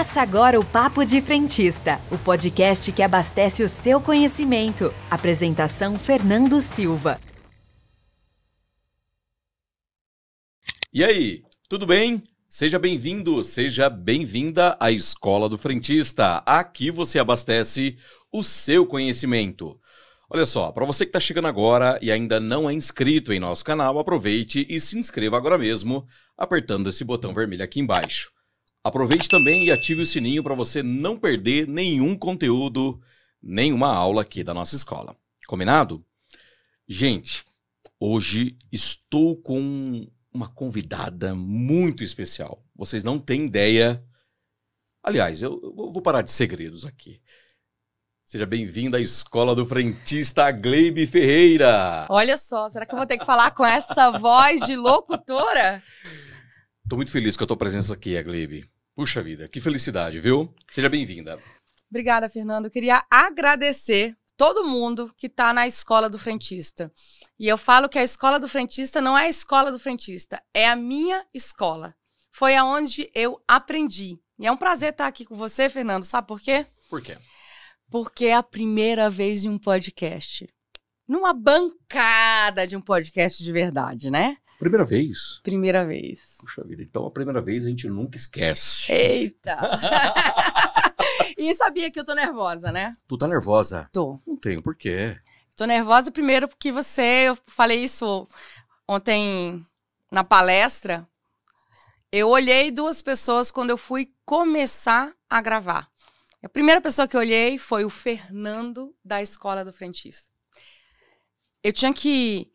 Começa agora o Papo de Frentista, o podcast que abastece o seu conhecimento. Apresentação Fernando Silva. E aí, tudo bem? Seja bem-vindo, seja bem-vinda à Escola do Frentista. Aqui você abastece o seu conhecimento. Olha só, para você que está chegando agora e ainda não é inscrito em nosso canal, aproveite e se inscreva agora mesmo, apertando esse botão vermelho aqui embaixo. Aproveite também e ative o sininho para você não perder nenhum conteúdo, nenhuma aula aqui da nossa escola. Combinado? Gente, hoje estou com uma convidada muito especial. Vocês não têm ideia. Aliás, eu, eu vou parar de segredos aqui. Seja bem-vinda à escola do frentista Gleibe Ferreira. Olha só, será que eu vou ter que falar com essa voz de locutora? Estou muito feliz com a tua presença aqui, Aglebe. Puxa vida, que felicidade, viu? Seja bem-vinda. Obrigada, Fernando. Eu queria agradecer todo mundo que está na escola do frentista. E eu falo que a escola do frentista não é a escola do frentista, é a minha escola. Foi aonde eu aprendi. E é um prazer estar tá aqui com você, Fernando. Sabe por quê? Por quê? Porque é a primeira vez em um podcast. Numa bancada de um podcast de verdade, né? Primeira vez? Primeira vez. Puxa vida, então a primeira vez a gente nunca esquece. Eita! e sabia que eu tô nervosa, né? Tu tá nervosa? Tô. Não tenho por quê. Tô nervosa primeiro porque você, eu falei isso ontem na palestra. Eu olhei duas pessoas quando eu fui começar a gravar. A primeira pessoa que eu olhei foi o Fernando da escola do frentista. Eu tinha que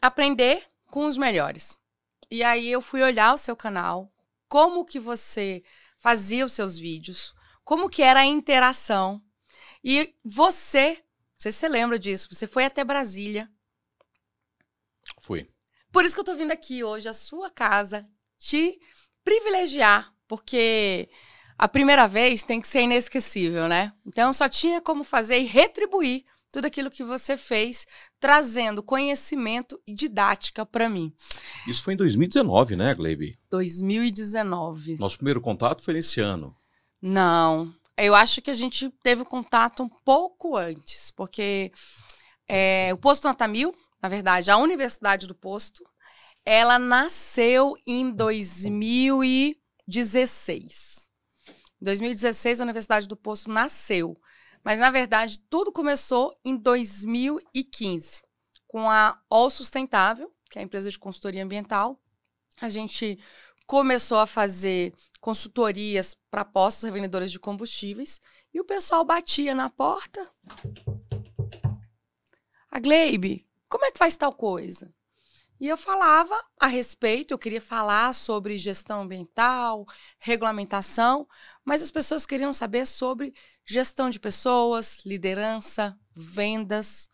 aprender com os melhores. E aí eu fui olhar o seu canal, como que você fazia os seus vídeos, como que era a interação. E você, você se lembra disso, você foi até Brasília. Fui. Por isso que eu tô vindo aqui hoje à sua casa te privilegiar, porque a primeira vez tem que ser inesquecível, né? Então só tinha como fazer e retribuir tudo aquilo que você fez, trazendo conhecimento e didática para mim. Isso foi em 2019, né, Glebe? 2019. Nosso primeiro contato foi nesse ano. Não, eu acho que a gente teve o contato um pouco antes, porque é, o Posto Natamil, na verdade, a Universidade do Posto, ela nasceu em 2016. Em 2016, a Universidade do Posto nasceu. Mas, na verdade, tudo começou em 2015, com a All Sustentável, que é a empresa de consultoria ambiental. A gente começou a fazer consultorias para postos revendedores de combustíveis e o pessoal batia na porta. A Gleibe, como é que faz tal coisa? E eu falava a respeito, eu queria falar sobre gestão ambiental, regulamentação, mas as pessoas queriam saber sobre gestão de pessoas, liderança, vendas.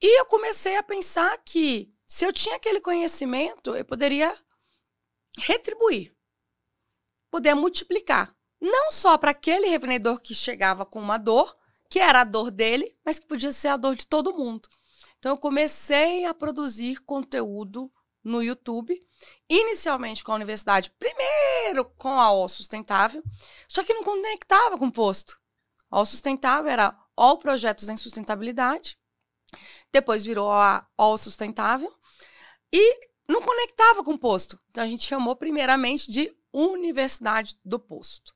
E eu comecei a pensar que se eu tinha aquele conhecimento, eu poderia retribuir, poder multiplicar, não só para aquele revendedor que chegava com uma dor, que era a dor dele, mas que podia ser a dor de todo mundo. Então eu comecei a produzir conteúdo no YouTube, inicialmente com a universidade, primeiro com a O Sustentável, só que não conectava com o posto. O Sustentável era O Projetos em Sustentabilidade, depois virou a O Sustentável, e não conectava com o posto. Então a gente chamou primeiramente de Universidade do Posto.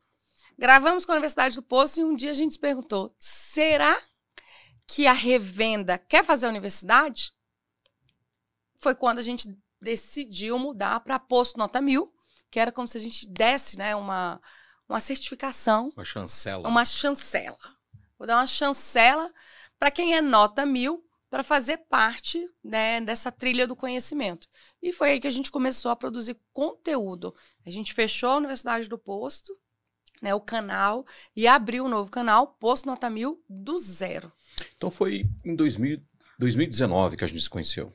Gravamos com a Universidade do Posto e um dia a gente se perguntou: será que a revenda quer fazer a universidade? Foi quando a gente decidiu mudar para posto nota mil, que era como se a gente desse né, uma, uma certificação. Uma chancela. Uma chancela. Vou dar uma chancela para quem é nota mil para fazer parte né, dessa trilha do conhecimento. E foi aí que a gente começou a produzir conteúdo. A gente fechou a Universidade do Posto, né, o canal, e abriu um novo canal, Posto Nota Mil, do zero. Então foi em 2000, 2019 que a gente se conheceu.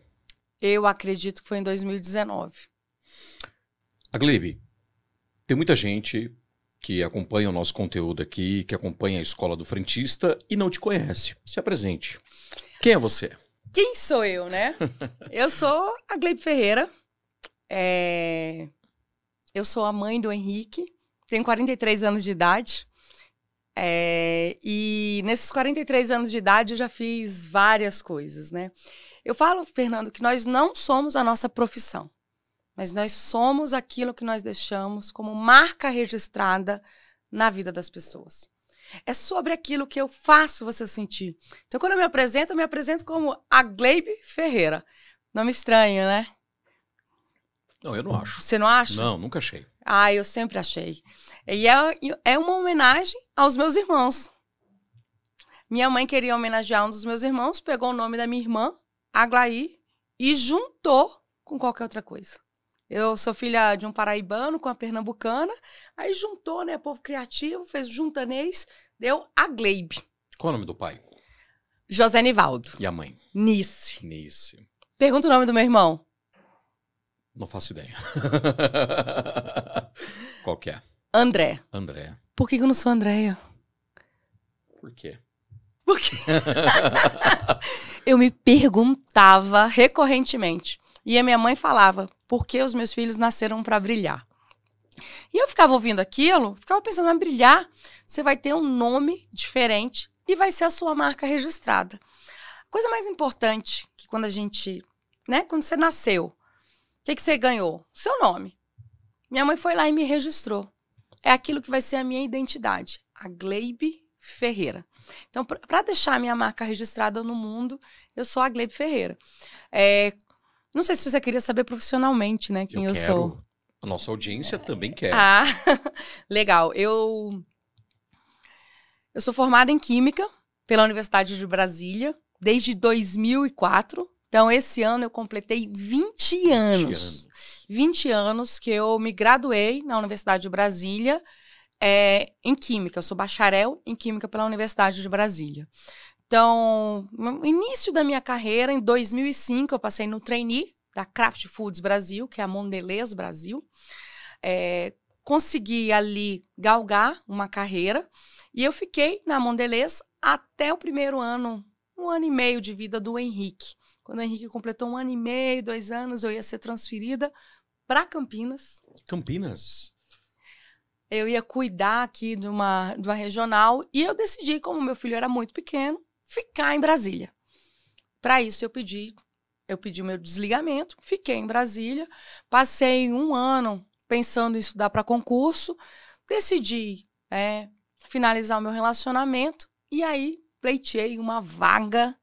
Eu acredito que foi em 2019. A Glebe, tem muita gente que acompanha o nosso conteúdo aqui, que acompanha a Escola do Frentista e não te conhece. Se apresente. Quem é você? Quem sou eu, né? eu sou a Glebe Ferreira. É... Eu sou a mãe do Henrique. Tenho 43 anos de idade. É... E nesses 43 anos de idade eu já fiz várias coisas, né? Eu falo, Fernando, que nós não somos a nossa profissão, mas nós somos aquilo que nós deixamos como marca registrada na vida das pessoas. É sobre aquilo que eu faço você sentir. Então, quando eu me apresento, eu me apresento como a Gleibe Ferreira. Nome estranho, né? Não, eu não acho. Você não acha? Não, nunca achei. Ah, eu sempre achei. E é, é uma homenagem aos meus irmãos. Minha mãe queria homenagear um dos meus irmãos, pegou o nome da minha irmã Aglaí e juntou com qualquer outra coisa. Eu sou filha de um paraibano com a pernambucana, aí juntou, né, povo criativo, fez juntanês, deu a Gleibe. Qual é o nome do pai? José Nivaldo. E a mãe? Nice. Nice. Pergunta o nome do meu irmão. Não faço ideia. Qual que é? André. André. Por que eu não sou Andréia? Por quê? Por quê? eu me perguntava recorrentemente. E a minha mãe falava: por que os meus filhos nasceram para brilhar? E eu ficava ouvindo aquilo, ficava pensando, mas brilhar, você vai ter um nome diferente e vai ser a sua marca registrada. A coisa mais importante que quando a gente, né, quando você nasceu, o que, que você ganhou? Seu nome. Minha mãe foi lá e me registrou. É aquilo que vai ser a minha identidade. A Gleibe Ferreira. Então, para deixar minha marca registrada no mundo, eu sou a Glebe Ferreira. É, não sei se você queria saber profissionalmente, né, quem eu, eu quero. sou. A nossa audiência é... também quer. Ah, legal. Eu eu sou formada em Química pela Universidade de Brasília desde 2004. Então, esse ano eu completei 20 anos. 20 anos, 20 anos que eu me graduei na Universidade de Brasília é, em Química. Eu sou bacharel em Química pela Universidade de Brasília. Então, no início da minha carreira, em 2005, eu passei no trainee da Kraft Foods Brasil, que é a Mondelez Brasil. É, consegui ali galgar uma carreira e eu fiquei na Mondelez até o primeiro ano, um ano e meio de vida do Henrique. Quando o Henrique completou um ano e meio, dois anos, eu ia ser transferida para Campinas. Campinas? eu ia cuidar aqui de uma, de uma regional e eu decidi, como meu filho era muito pequeno, ficar em Brasília. Para isso eu pedi, eu pedi o meu desligamento, fiquei em Brasília, passei um ano pensando em estudar para concurso, decidi é, finalizar o meu relacionamento e aí pleiteei uma vaga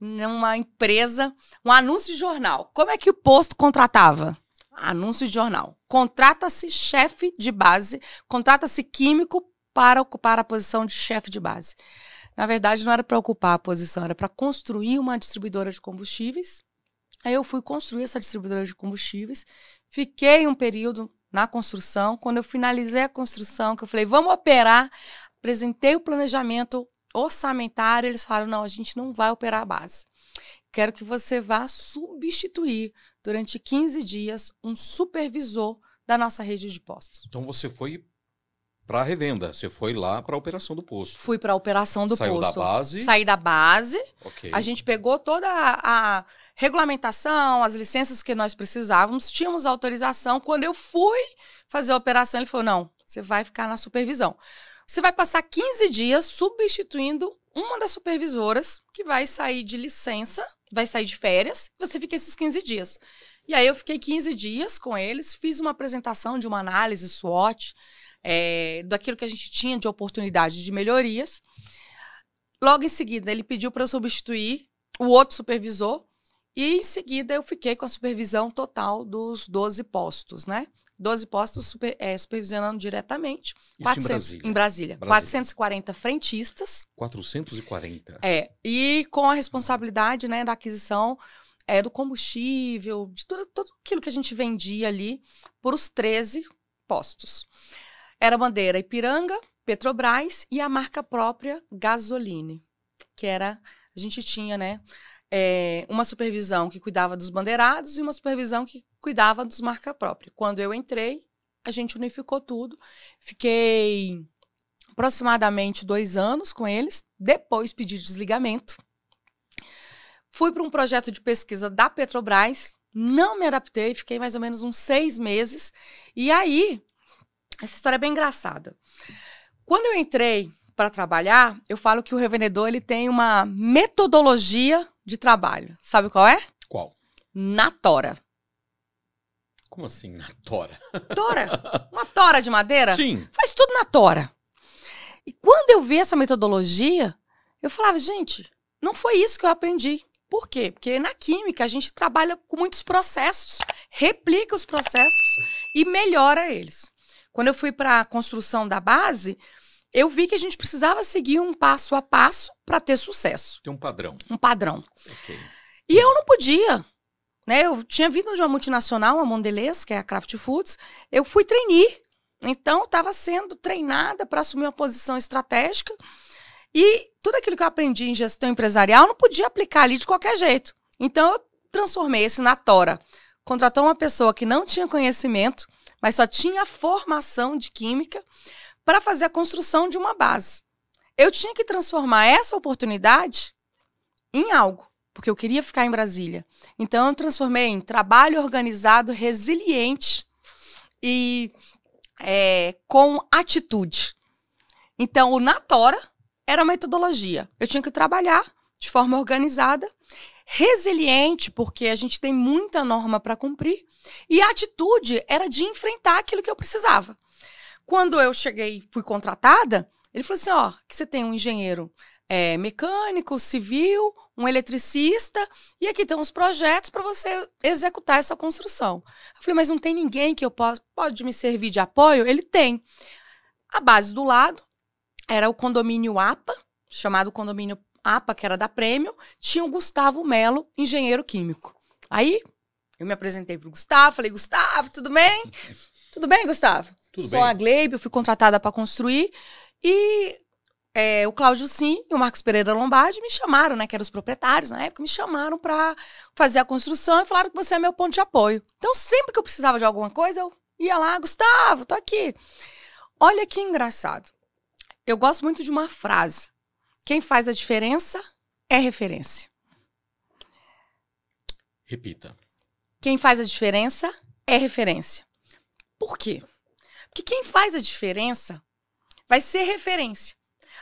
numa empresa, um anúncio de jornal. Como é que o posto contratava? anúncio de jornal. Contrata-se chefe de base, contrata-se químico para ocupar a posição de chefe de base. Na verdade, não era para ocupar a posição, era para construir uma distribuidora de combustíveis. Aí eu fui construir essa distribuidora de combustíveis, fiquei um período na construção. Quando eu finalizei a construção, que eu falei, vamos operar, apresentei o planejamento orçamentário, eles falaram, não, a gente não vai operar a base. Quero que você vá substituir durante 15 dias, um supervisor da nossa rede de postos. Então você foi para a revenda, você foi lá para a operação do posto. Fui para a operação do Saiu posto. Saiu da base? Saí da base. Okay. A gente pegou toda a, a regulamentação, as licenças que nós precisávamos, tínhamos autorização. Quando eu fui fazer a operação, ele falou: não, você vai ficar na supervisão. Você vai passar 15 dias substituindo uma das supervisoras que vai sair de licença vai sair de férias, você fica esses 15 dias. E aí eu fiquei 15 dias com eles, fiz uma apresentação de uma análise SWOT, é, daquilo que a gente tinha de oportunidade de melhorias. Logo em seguida, ele pediu para eu substituir o outro supervisor, e em seguida eu fiquei com a supervisão total dos 12 postos, né? 12 postos super, é, supervisionando diretamente. Isso 400, em Brasília. Em Brasília, Brasília. 440 frentistas. 440. É. E com a responsabilidade né, da aquisição é, do combustível, de tudo, tudo aquilo que a gente vendia ali por os 13 postos. Era a bandeira Ipiranga, Petrobras e a marca própria Gasoline, que era. A gente tinha, né? é, uma supervisão que cuidava dos bandeirados e uma supervisão que cuidava dos marca própria. Quando eu entrei, a gente unificou tudo. Fiquei aproximadamente dois anos com eles, depois pedi desligamento. Fui para um projeto de pesquisa da Petrobras, não me adaptei, fiquei mais ou menos uns seis meses. E aí, essa história é bem engraçada. Quando eu entrei para trabalhar, eu falo que o revendedor ele tem uma metodologia de trabalho. Sabe qual é? Qual? Na tora. Como assim, na tora? Tora? Uma tora de madeira? Sim. Faz tudo na tora. E quando eu vi essa metodologia, eu falava, gente, não foi isso que eu aprendi. Por quê? Porque na química a gente trabalha com muitos processos, replica os processos e melhora eles. Quando eu fui para a construção da base, eu vi que a gente precisava seguir um passo a passo para ter sucesso. Tem um padrão. Um padrão. Okay. E eu não podia. Né? Eu tinha vindo de uma multinacional, a Mondelez, que é a Kraft Foods. Eu fui treinar. Então, estava sendo treinada para assumir uma posição estratégica. E tudo aquilo que eu aprendi em gestão empresarial não podia aplicar ali de qualquer jeito. Então, eu transformei esse na Tora. Contratou uma pessoa que não tinha conhecimento, mas só tinha formação de química para fazer a construção de uma base. Eu tinha que transformar essa oportunidade em algo, porque eu queria ficar em Brasília. Então, eu transformei em trabalho organizado, resiliente e é, com atitude. Então, o Natora era a metodologia. Eu tinha que trabalhar de forma organizada, resiliente, porque a gente tem muita norma para cumprir, e a atitude era de enfrentar aquilo que eu precisava. Quando eu cheguei, fui contratada, ele falou assim: ó, que você tem um engenheiro é, mecânico, civil, um eletricista, e aqui tem uns projetos para você executar essa construção. Eu falei, mas não tem ninguém que eu possa. Pode me servir de apoio? Ele tem. A base do lado era o condomínio APA, chamado condomínio APA, que era da Prêmio, tinha o Gustavo Melo, engenheiro químico. Aí eu me apresentei para o Gustavo, falei, Gustavo, tudo bem? tudo bem, Gustavo? Tudo Sou bem. a Gleib, eu fui contratada para construir. E é, o Cláudio Sim e o Marcos Pereira Lombardi me chamaram, né? Que eram os proprietários na época, me chamaram para fazer a construção e falaram que você é meu ponto de apoio. Então, sempre que eu precisava de alguma coisa, eu ia lá, Gustavo, tô aqui. Olha que engraçado. Eu gosto muito de uma frase. Quem faz a diferença é referência. Repita. Quem faz a diferença é referência. Por quê? que quem faz a diferença vai ser referência.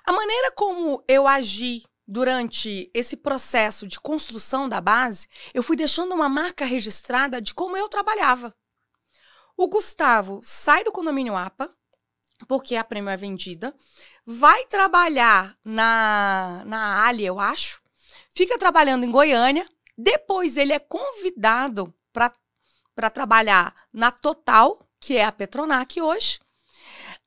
A maneira como eu agi durante esse processo de construção da base, eu fui deixando uma marca registrada de como eu trabalhava. O Gustavo sai do condomínio APA, porque a prêmio é vendida, vai trabalhar na, na Ali, eu acho, fica trabalhando em Goiânia, depois ele é convidado para trabalhar na Total, que é a Petronac hoje,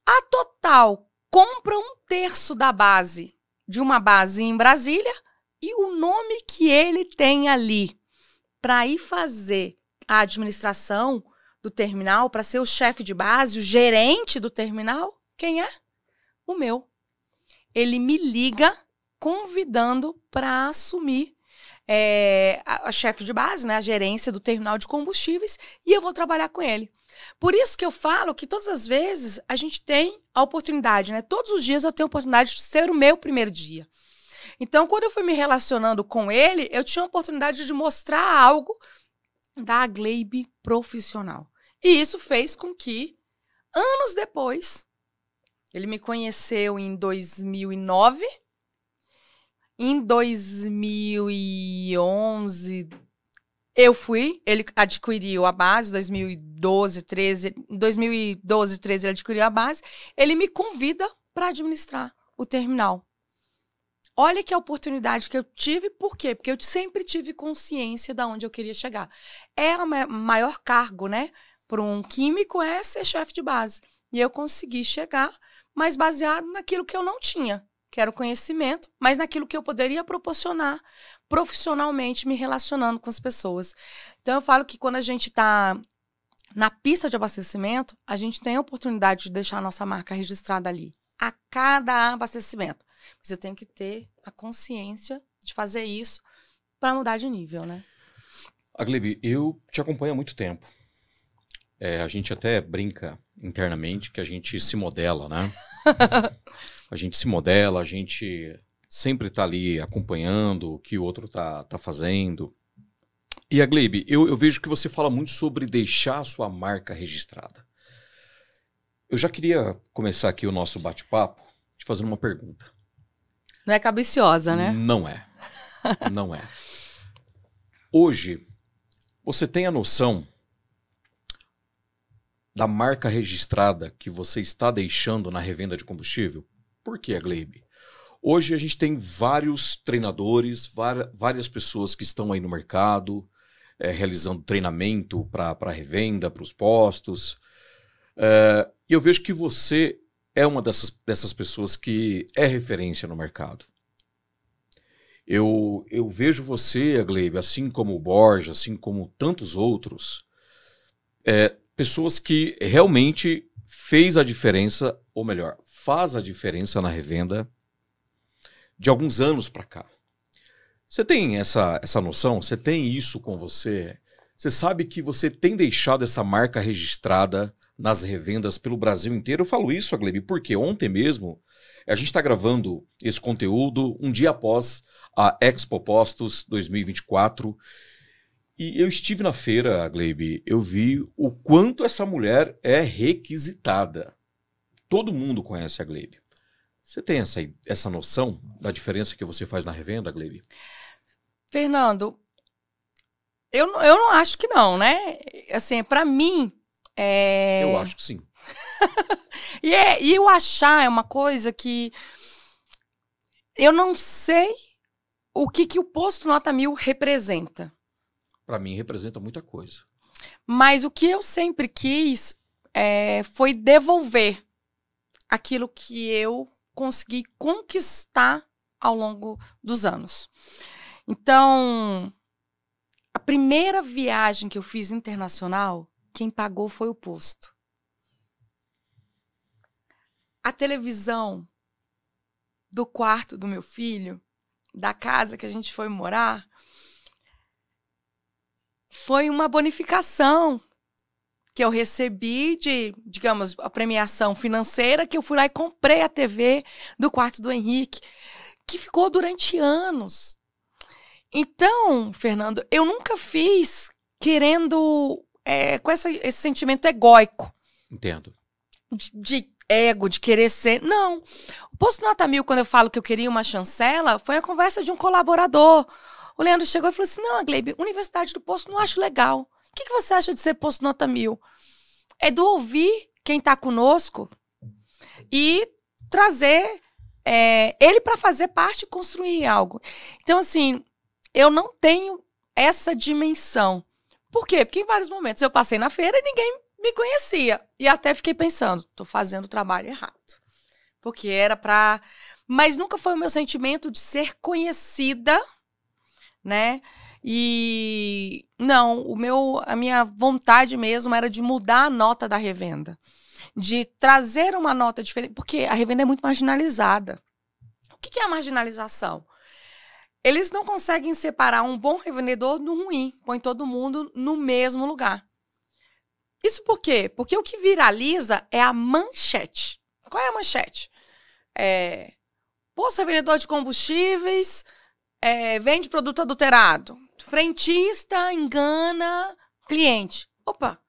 a Total compra um terço da base, de uma base em Brasília, e o nome que ele tem ali, para ir fazer a administração do terminal, para ser o chefe de base, o gerente do terminal, quem é? O meu. Ele me liga convidando para assumir é, a, a chefe de base, né, a gerência do terminal de combustíveis, e eu vou trabalhar com ele. Por isso que eu falo que todas as vezes a gente tem a oportunidade, né? Todos os dias eu tenho a oportunidade de ser o meu primeiro dia. Então, quando eu fui me relacionando com ele, eu tinha a oportunidade de mostrar algo da Gleibe profissional. E isso fez com que, anos depois, ele me conheceu em 2009. Em 2011, eu fui, ele adquiriu a base, 2012, 13, 2012, 13 ele adquiriu a base. Ele me convida para administrar o terminal. Olha que oportunidade que eu tive, por quê? Porque eu sempre tive consciência de onde eu queria chegar. É o maior cargo, né? Para um químico é ser chefe de base. E eu consegui chegar, mas baseado naquilo que eu não tinha quero conhecimento, mas naquilo que eu poderia proporcionar profissionalmente me relacionando com as pessoas. Então eu falo que quando a gente está na pista de abastecimento, a gente tem a oportunidade de deixar a nossa marca registrada ali, a cada abastecimento. Mas eu tenho que ter a consciência de fazer isso para mudar de nível, né? Aglibe, eu te acompanho há muito tempo. É, a gente até brinca internamente que a gente se modela, né? a gente se modela, a gente sempre está ali acompanhando o que o outro está tá fazendo. E a Glebe, eu, eu vejo que você fala muito sobre deixar a sua marca registrada. Eu já queria começar aqui o nosso bate-papo te fazendo uma pergunta. Não é cabiciosa, né? Não é. Não é. Hoje, você tem a noção da marca registrada que você está deixando na revenda de combustível? Por que, Gleib? Hoje a gente tem vários treinadores, várias pessoas que estão aí no mercado, é, realizando treinamento para revenda, para os postos. É, e eu vejo que você é uma dessas, dessas pessoas que é referência no mercado. Eu, eu vejo você, Glebe, assim como o Borges, assim como tantos outros, é, pessoas que realmente fez a diferença, ou melhor, faz a diferença na revenda de alguns anos para cá. Você tem essa, essa noção? Você tem isso com você? Você sabe que você tem deixado essa marca registrada nas revendas pelo Brasil inteiro? Eu falo isso, Aglebi, porque ontem mesmo a gente está gravando esse conteúdo um dia após a Expo Postos 2024 e eu estive na feira, Gleibe, eu vi o quanto essa mulher é requisitada. Todo mundo conhece a Gleibe. Você tem essa, essa noção da diferença que você faz na revenda, Gleibe? Fernando, eu, eu não acho que não, né? Assim, para mim. É... Eu acho que sim. e, é, e o achar é uma coisa que. Eu não sei o que, que o posto nota mil representa para mim representa muita coisa. Mas o que eu sempre quis é, foi devolver aquilo que eu consegui conquistar ao longo dos anos. Então, a primeira viagem que eu fiz internacional, quem pagou foi o posto. A televisão do quarto do meu filho, da casa que a gente foi morar, foi uma bonificação que eu recebi de, digamos, a premiação financeira, que eu fui lá e comprei a TV do quarto do Henrique, que ficou durante anos. Então, Fernando, eu nunca fiz querendo. É, com essa, esse sentimento egóico. Entendo. De, de, ego, de querer ser. Não. O Posto Nota Mil, quando eu falo que eu queria uma chancela, foi a conversa de um colaborador o Leandro chegou e falou assim: Não, Gleibe, Universidade do Poço não acho legal. O que, que você acha de ser Poço Nota Mil? É do ouvir quem está conosco e trazer é, ele para fazer parte e construir algo. Então, assim, eu não tenho essa dimensão. Por quê? Porque em vários momentos eu passei na feira e ninguém me conhecia. E até fiquei pensando, estou fazendo o trabalho errado. Porque era para. Mas nunca foi o meu sentimento de ser conhecida né? E não, o meu, a minha vontade mesmo era de mudar a nota da revenda, de trazer uma nota diferente, porque a revenda é muito marginalizada. O que é a marginalização? Eles não conseguem separar um bom revendedor do ruim, põe todo mundo no mesmo lugar. Isso por quê? Porque o que viraliza é a manchete. Qual é a manchete? É, posto revendedor de combustíveis é, vende produto adulterado. Frentista engana cliente. Opa!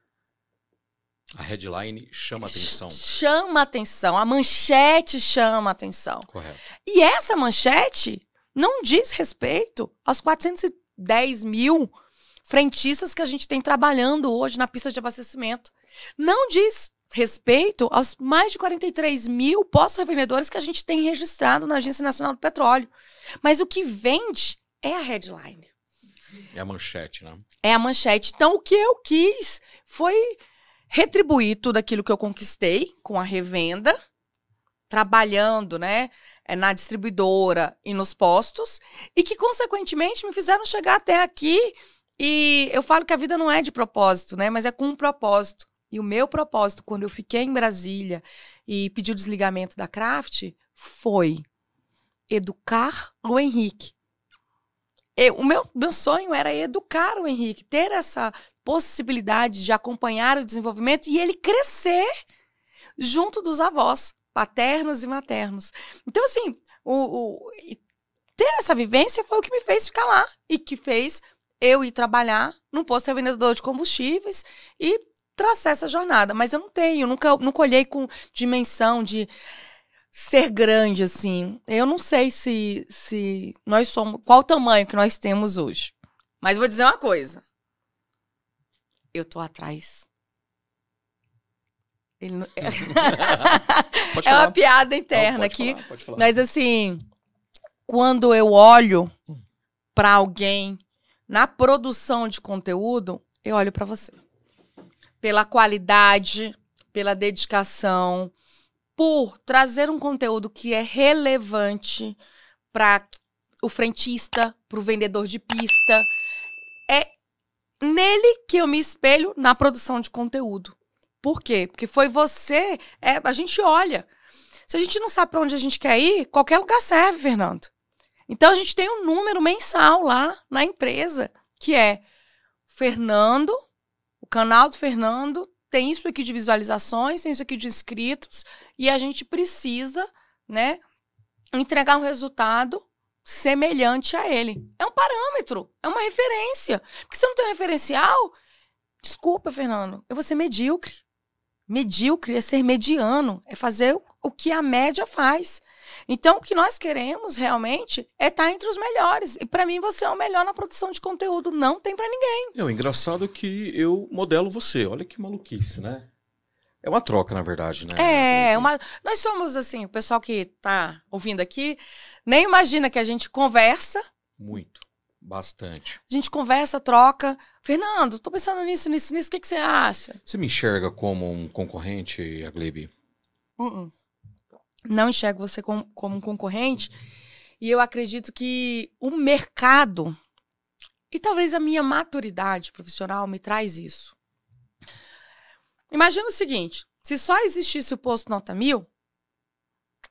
A headline chama atenção. Chama atenção. A manchete chama atenção. Correto. E essa manchete não diz respeito aos 410 mil frentistas que a gente tem trabalhando hoje na pista de abastecimento. Não diz respeito aos mais de 43 mil pós-revendedores que a gente tem registrado na Agência Nacional do Petróleo. Mas o que vende é a headline. É a manchete, né? É a manchete. Então, o que eu quis foi retribuir tudo aquilo que eu conquistei com a revenda, trabalhando, né? É, na distribuidora e nos postos, e que, consequentemente, me fizeram chegar até aqui. E eu falo que a vida não é de propósito, né? Mas é com um propósito. E o meu propósito, quando eu fiquei em Brasília e pedi o desligamento da Kraft, foi educar o Henrique. Eu, o meu, meu sonho era educar o Henrique, ter essa possibilidade de acompanhar o desenvolvimento e ele crescer junto dos avós, paternos e maternos. Então, assim, o, o ter essa vivência foi o que me fez ficar lá e que fez eu ir trabalhar num posto de vendedor de combustíveis e traçar essa jornada, mas eu não tenho, nunca não olhei com dimensão de ser grande assim. Eu não sei se se nós somos qual o tamanho que nós temos hoje. Mas vou dizer uma coisa. Eu tô atrás. Ele não... É, é uma piada interna aqui, mas assim, quando eu olho para alguém na produção de conteúdo, eu olho para você pela qualidade, pela dedicação, por trazer um conteúdo que é relevante para o frentista, para o vendedor de pista. É nele que eu me espelho na produção de conteúdo. Por quê? Porque foi você. É, a gente olha. Se a gente não sabe para onde a gente quer ir, qualquer lugar serve, Fernando. Então a gente tem um número mensal lá na empresa que é Fernando canal do Fernando tem isso aqui de visualizações, tem isso aqui de inscritos, e a gente precisa, né, entregar um resultado semelhante a ele. É um parâmetro, é uma referência. Porque se eu não tenho um referencial, desculpa, Fernando, eu vou ser medíocre. Medíocre é ser mediano, é fazer o que a média faz. Então, o que nós queremos realmente é estar tá entre os melhores. E para mim, você é o melhor na produção de conteúdo. Não tem para ninguém. É, o engraçado é que eu modelo você. Olha que maluquice, né? É uma troca, na verdade, né? É, uma... nós somos assim, o pessoal que tá ouvindo aqui, nem imagina que a gente conversa. Muito. Bastante. A gente conversa, troca. Fernando, tô pensando nisso, nisso, nisso. O que, que você acha? Você me enxerga como um concorrente, Aglebe? Uh -uh não enxergo você como, como um concorrente. E eu acredito que o mercado e talvez a minha maturidade profissional me traz isso. Imagina o seguinte: se só existisse o posto nota mil,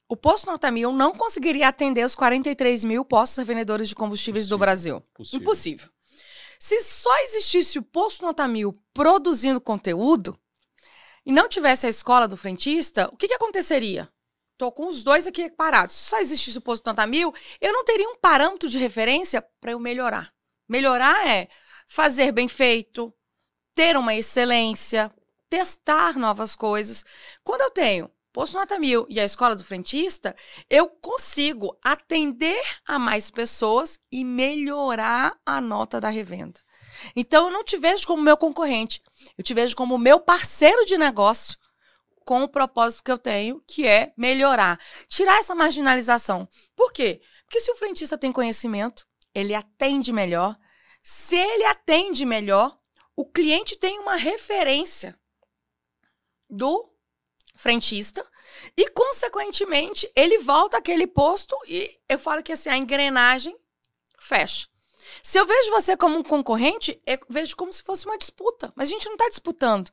o posto nota mil não conseguiria atender os 43 mil postos revendedores de combustíveis Possível. do Brasil. Possível. Impossível. Se só existisse o posto nota mil produzindo conteúdo e não tivesse a escola do frentista, o que, que aconteceria? tô com os dois aqui parados. Se só existisse o posto nota mil, eu não teria um parâmetro de referência para eu melhorar. Melhorar é fazer bem feito, ter uma excelência, testar novas coisas. Quando eu tenho posto nota mil e a escola do frentista, eu consigo atender a mais pessoas e melhorar a nota da revenda. Então eu não te vejo como meu concorrente, eu te vejo como meu parceiro de negócio com o propósito que eu tenho, que é melhorar. Tirar essa marginalização. Por quê? Porque se o frentista tem conhecimento, ele atende melhor. Se ele atende melhor, o cliente tem uma referência do frentista e, consequentemente, ele volta àquele posto e eu falo que assim, a engrenagem fecha. Se eu vejo você como um concorrente, eu vejo como se fosse uma disputa. Mas a gente não está disputando.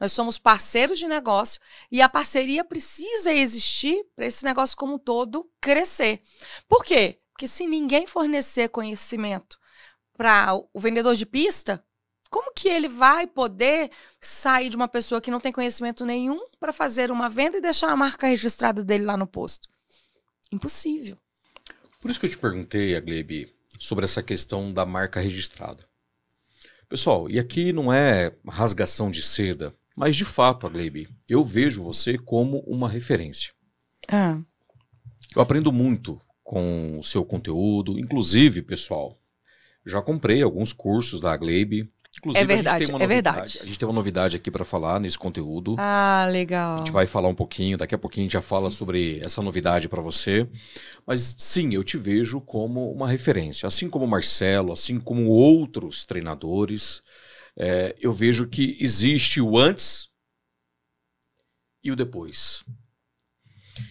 Nós somos parceiros de negócio e a parceria precisa existir para esse negócio como um todo crescer. Por quê? Porque se ninguém fornecer conhecimento para o vendedor de pista, como que ele vai poder sair de uma pessoa que não tem conhecimento nenhum para fazer uma venda e deixar a marca registrada dele lá no posto? Impossível. Por isso que eu te perguntei, Aglebe, sobre essa questão da marca registrada. Pessoal, e aqui não é rasgação de seda, mas de fato, Agleib, eu vejo você como uma referência. Ah. Eu aprendo muito com o seu conteúdo, inclusive, pessoal, já comprei alguns cursos da Agleib, Inclusive, é verdade, é verdade. A gente tem uma novidade aqui para falar nesse conteúdo. Ah, legal. A gente vai falar um pouquinho, daqui a pouquinho a gente já fala sobre essa novidade para você. Mas sim, eu te vejo como uma referência. Assim como o Marcelo, assim como outros treinadores, é, eu vejo que existe o antes e o depois.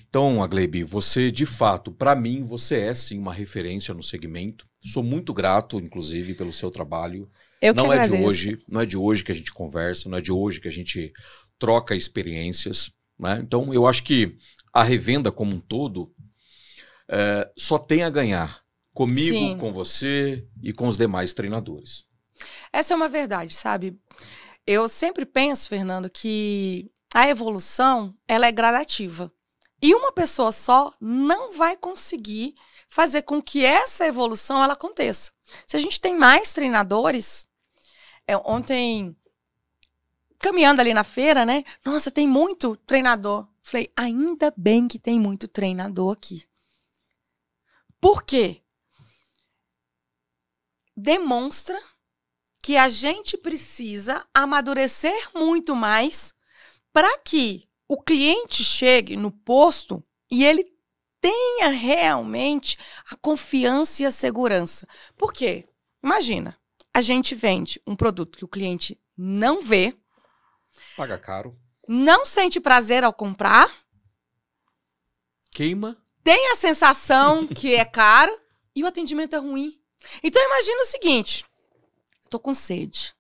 Então, Aglebi, você de fato, para mim, você é sim uma referência no segmento. Sou muito grato, inclusive, pelo seu trabalho. Eu não que é agradeço. de hoje, não é de hoje que a gente conversa, não é de hoje que a gente troca experiências. Né? Então, eu acho que a revenda como um todo é, só tem a ganhar comigo, Sim. com você e com os demais treinadores. Essa é uma verdade, sabe? Eu sempre penso, Fernando, que a evolução ela é gradativa. E uma pessoa só não vai conseguir fazer com que essa evolução ela aconteça. Se a gente tem mais treinadores, é, ontem, caminhando ali na feira, né? Nossa, tem muito treinador. Falei, ainda bem que tem muito treinador aqui. Por quê? Demonstra que a gente precisa amadurecer muito mais para que o cliente chegue no posto e ele tenha realmente a confiança e a segurança. Por quê? Imagina, a gente vende um produto que o cliente não vê. Paga caro. Não sente prazer ao comprar. Queima. Tem a sensação que é caro e o atendimento é ruim. Então imagina o seguinte: tô com sede.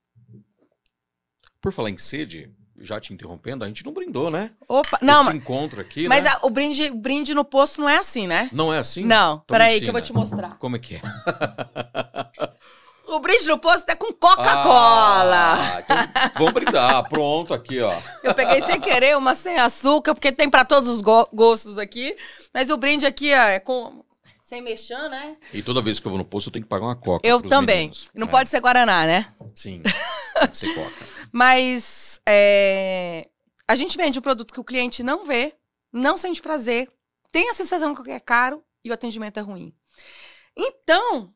Por falar em sede, já te interrompendo, a gente não brindou, né? Opa, não. Esse encontro aqui, Mas né? a, o, brinde, brinde no posto não é assim, né? Não é assim? Não. Então peraí, que eu vou te mostrar. Como é que é? O brinde no posto é com Coca-Cola. Ah, então vamos brindar. Pronto, aqui, ó. Eu peguei sem querer uma sem açúcar, porque tem para todos os go gostos aqui. Mas o brinde aqui ó, é com sem mexer, né? E toda vez que eu vou no posto, eu tenho que pagar uma coca. Eu também. Meninos, não é. pode ser Guaraná, né? Sim, tem que ser coca. Mas é, a gente vende o um produto que o cliente não vê, não sente prazer, tem a sensação que é caro e o atendimento é ruim. Então,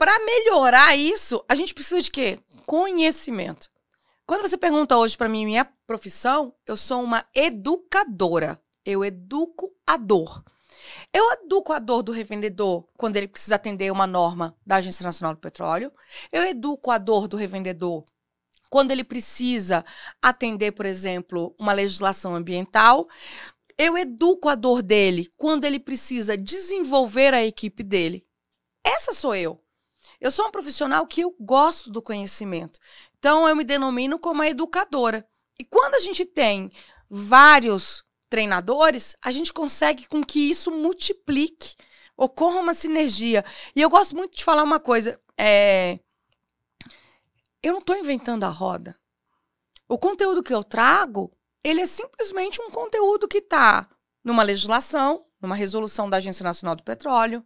para melhorar isso, a gente precisa de quê? Conhecimento. Quando você pergunta hoje para mim minha profissão, eu sou uma educadora. Eu educo a dor. Eu educo a dor do revendedor quando ele precisa atender uma norma da Agência Nacional do Petróleo. Eu educo a dor do revendedor quando ele precisa atender, por exemplo, uma legislação ambiental. Eu educo a dor dele quando ele precisa desenvolver a equipe dele. Essa sou eu. Eu sou uma profissional que eu gosto do conhecimento. Então, eu me denomino como a educadora. E quando a gente tem vários treinadores, a gente consegue com que isso multiplique, ocorra uma sinergia. E eu gosto muito de falar uma coisa: é... eu não estou inventando a roda. O conteúdo que eu trago, ele é simplesmente um conteúdo que está numa legislação, numa resolução da Agência Nacional do Petróleo,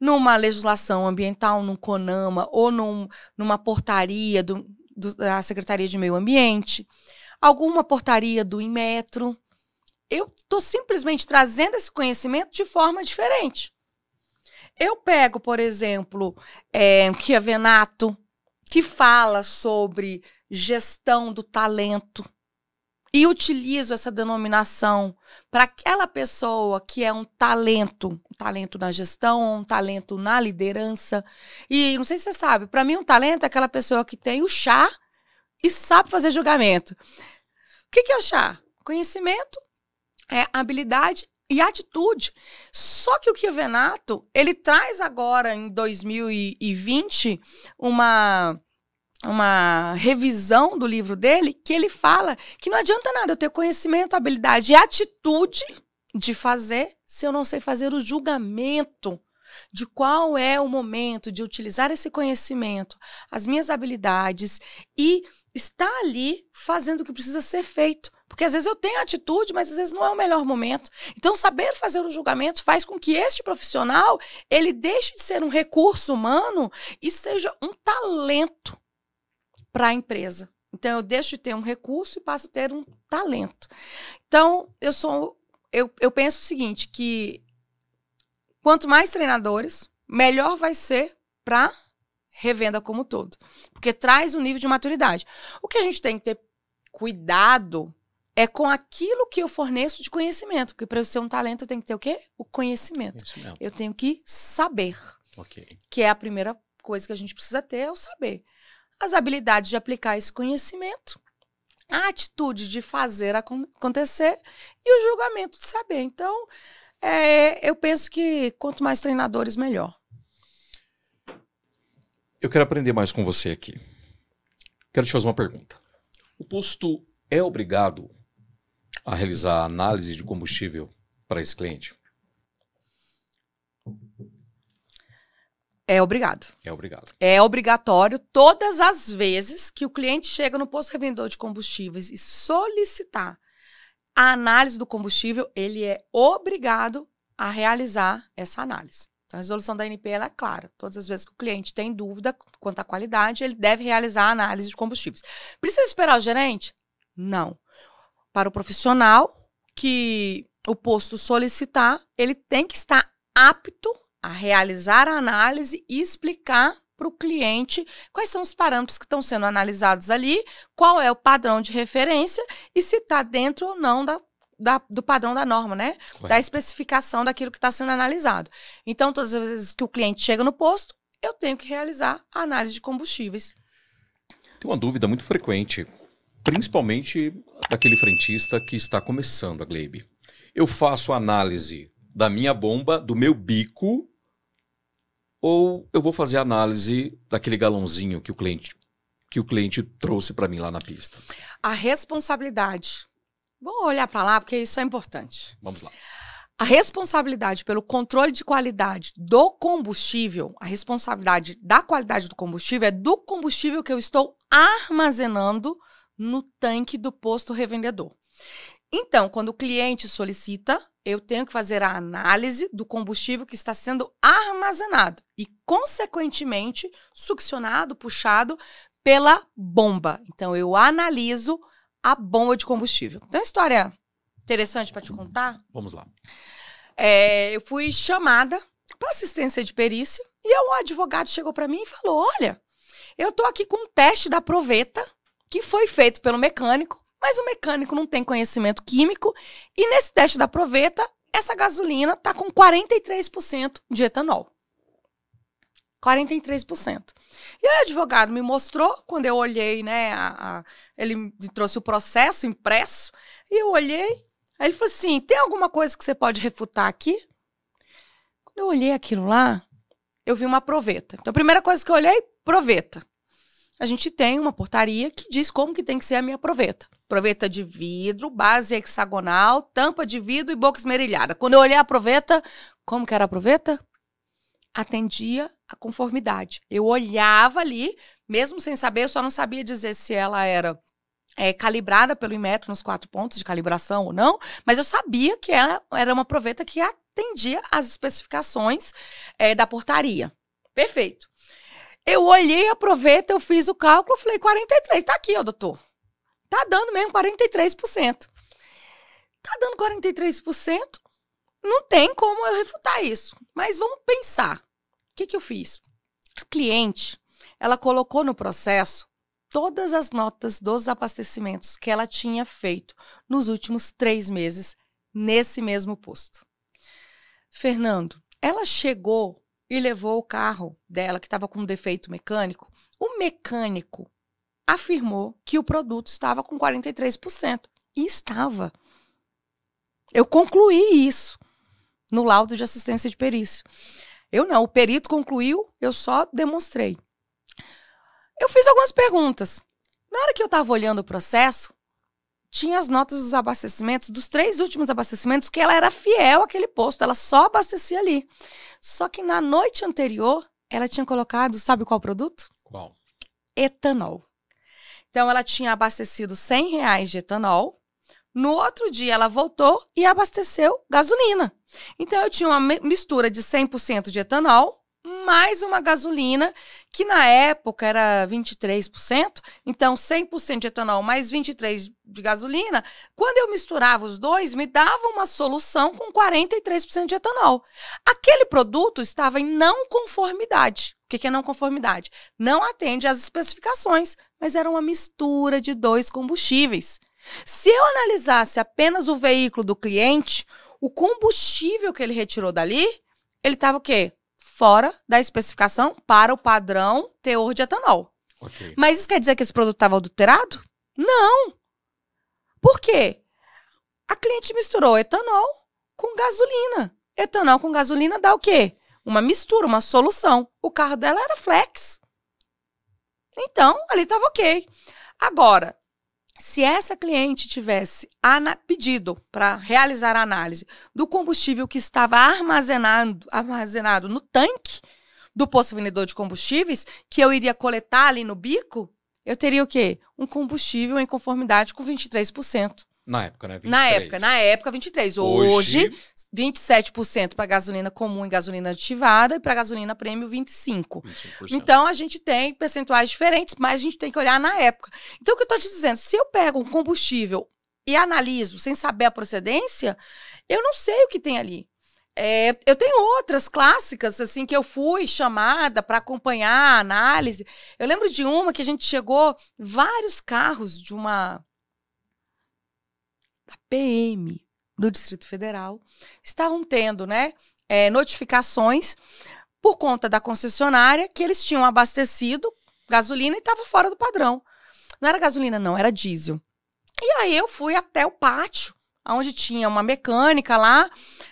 numa legislação ambiental, num CONAMA ou num, numa portaria do, do, da Secretaria de Meio Ambiente, alguma portaria do Inmetro. Eu estou simplesmente trazendo esse conhecimento de forma diferente. Eu pego, por exemplo, é, eh, Kia Venato, que fala sobre gestão do talento e utilizo essa denominação para aquela pessoa que é um talento, um talento na gestão, um talento na liderança. E não sei se você sabe, para mim um talento é aquela pessoa que tem o chá e sabe fazer julgamento. O que, que é o chá? Conhecimento, é, habilidade e atitude. Só que o Kio Venato, ele traz agora em 2020 uma uma revisão do livro dele que ele fala que não adianta nada eu ter conhecimento, habilidade e atitude de fazer se eu não sei fazer o julgamento de qual é o momento de utilizar esse conhecimento, as minhas habilidades e estar ali fazendo o que precisa ser feito. Porque às vezes eu tenho atitude, mas às vezes não é o melhor momento. Então, saber fazer o julgamento faz com que este profissional ele deixe de ser um recurso humano e seja um talento para a empresa. Então, eu deixo de ter um recurso e passo a ter um talento. Então, eu sou. Eu, eu penso o seguinte: que quanto mais treinadores, melhor vai ser para revenda como um todo. Porque traz um nível de maturidade. O que a gente tem que ter cuidado é com aquilo que eu forneço de conhecimento. Porque para eu ser um talento, eu tenho que ter o quê? O conhecimento. Eu tenho que saber. Okay. Que é a primeira coisa que a gente precisa ter, é o saber as habilidades de aplicar esse conhecimento, a atitude de fazer acontecer e o julgamento de saber. Então, é, eu penso que quanto mais treinadores, melhor. Eu quero aprender mais com você aqui. Quero te fazer uma pergunta. O posto é obrigado a realizar análise de combustível para esse cliente? É obrigado. É obrigado. É obrigatório todas as vezes que o cliente chega no posto revendedor de combustíveis e solicitar a análise do combustível, ele é obrigado a realizar essa análise. Então, a resolução da NP é clara. Todas as vezes que o cliente tem dúvida quanto à qualidade, ele deve realizar a análise de combustíveis. Precisa esperar o gerente? Não. Para o profissional que o posto solicitar, ele tem que estar apto a realizar a análise e explicar para o cliente quais são os parâmetros que estão sendo analisados ali, qual é o padrão de referência e se está dentro ou não da, da, do padrão da norma, né? Da especificação daquilo que está sendo analisado. Então, todas as vezes que o cliente chega no posto, eu tenho que realizar a análise de combustíveis. Tem uma dúvida muito frequente, principalmente daquele frentista que está começando a Glebe. Eu faço análise da minha bomba, do meu bico, ou eu vou fazer a análise daquele galãozinho que o cliente que o cliente trouxe para mim lá na pista? A responsabilidade. Vamos olhar para lá porque isso é importante. Vamos lá. A responsabilidade pelo controle de qualidade do combustível, a responsabilidade da qualidade do combustível é do combustível que eu estou armazenando no tanque do posto revendedor. Então, quando o cliente solicita eu tenho que fazer a análise do combustível que está sendo armazenado e, consequentemente, succionado, puxado pela bomba. Então, eu analiso a bomba de combustível. Então, história interessante para te contar. Vamos lá. É, eu fui chamada para assistência de perícia e um advogado chegou para mim e falou: Olha, eu estou aqui com um teste da proveta que foi feito pelo mecânico mas o mecânico não tem conhecimento químico e nesse teste da proveta, essa gasolina está com 43% de etanol. 43%. E o advogado me mostrou, quando eu olhei, né, a, a, ele me trouxe o processo impresso, e eu olhei, aí ele falou assim, tem alguma coisa que você pode refutar aqui? Quando eu olhei aquilo lá, eu vi uma proveta. Então a primeira coisa que eu olhei, proveta a gente tem uma portaria que diz como que tem que ser a minha proveta. Proveta de vidro, base hexagonal, tampa de vidro e boca esmerilhada. Quando eu olhei a proveta, como que era a proveta? Atendia a conformidade. Eu olhava ali, mesmo sem saber, eu só não sabia dizer se ela era é, calibrada pelo Inmetro nos quatro pontos de calibração ou não, mas eu sabia que ela é, era uma proveta que atendia às especificações é, da portaria. Perfeito. Eu olhei a eu fiz o cálculo, falei 43, tá aqui, ó, doutor. Tá dando mesmo 43%. Tá dando 43%, não tem como eu refutar isso. Mas vamos pensar. O que, que eu fiz? A cliente, ela colocou no processo todas as notas dos abastecimentos que ela tinha feito nos últimos três meses nesse mesmo posto. Fernando, ela chegou e levou o carro dela, que estava com um defeito mecânico. O mecânico afirmou que o produto estava com 43%. E estava. Eu concluí isso no laudo de assistência de perícia. Eu não, o perito concluiu, eu só demonstrei. Eu fiz algumas perguntas. Na hora que eu estava olhando o processo, tinha as notas dos abastecimentos, dos três últimos abastecimentos, que ela era fiel àquele posto, ela só abastecia ali. Só que na noite anterior, ela tinha colocado, sabe qual produto? Qual? Etanol. Então, ela tinha abastecido 100 reais de etanol. No outro dia, ela voltou e abasteceu gasolina. Então, eu tinha uma mistura de 100% de etanol mais uma gasolina, que na época era 23%, então 100% de etanol mais 23% de gasolina. Quando eu misturava os dois, me dava uma solução com 43% de etanol. Aquele produto estava em não conformidade. O que é não conformidade? Não atende às especificações, mas era uma mistura de dois combustíveis. Se eu analisasse apenas o veículo do cliente, o combustível que ele retirou dali, ele estava o quê? fora da especificação para o padrão teor de etanol. Okay. Mas isso quer dizer que esse produto estava adulterado? Não! Por quê? A cliente misturou etanol com gasolina. Etanol com gasolina dá o quê? Uma mistura, uma solução. O carro dela era flex. Então, ali estava ok. Agora, se essa cliente tivesse pedido para realizar a análise do combustível que estava armazenado, armazenado no tanque do posto vendedor de combustíveis, que eu iria coletar ali no bico, eu teria o quê? Um combustível em conformidade com 23%. Na época, né? 23. Na época, na época, 23. Hoje, Hoje 27% para gasolina comum e gasolina aditivada e para gasolina prêmio 25. 25%. Então a gente tem percentuais diferentes, mas a gente tem que olhar na época. Então o que eu estou te dizendo, se eu pego um combustível e analiso sem saber a procedência, eu não sei o que tem ali. É, eu tenho outras clássicas, assim, que eu fui chamada para acompanhar a análise. Eu lembro de uma que a gente chegou vários carros de uma da PM do Distrito Federal estavam tendo, né, é, notificações por conta da concessionária que eles tinham abastecido gasolina e estava fora do padrão. Não era gasolina, não, era diesel. E aí eu fui até o pátio, onde tinha uma mecânica lá.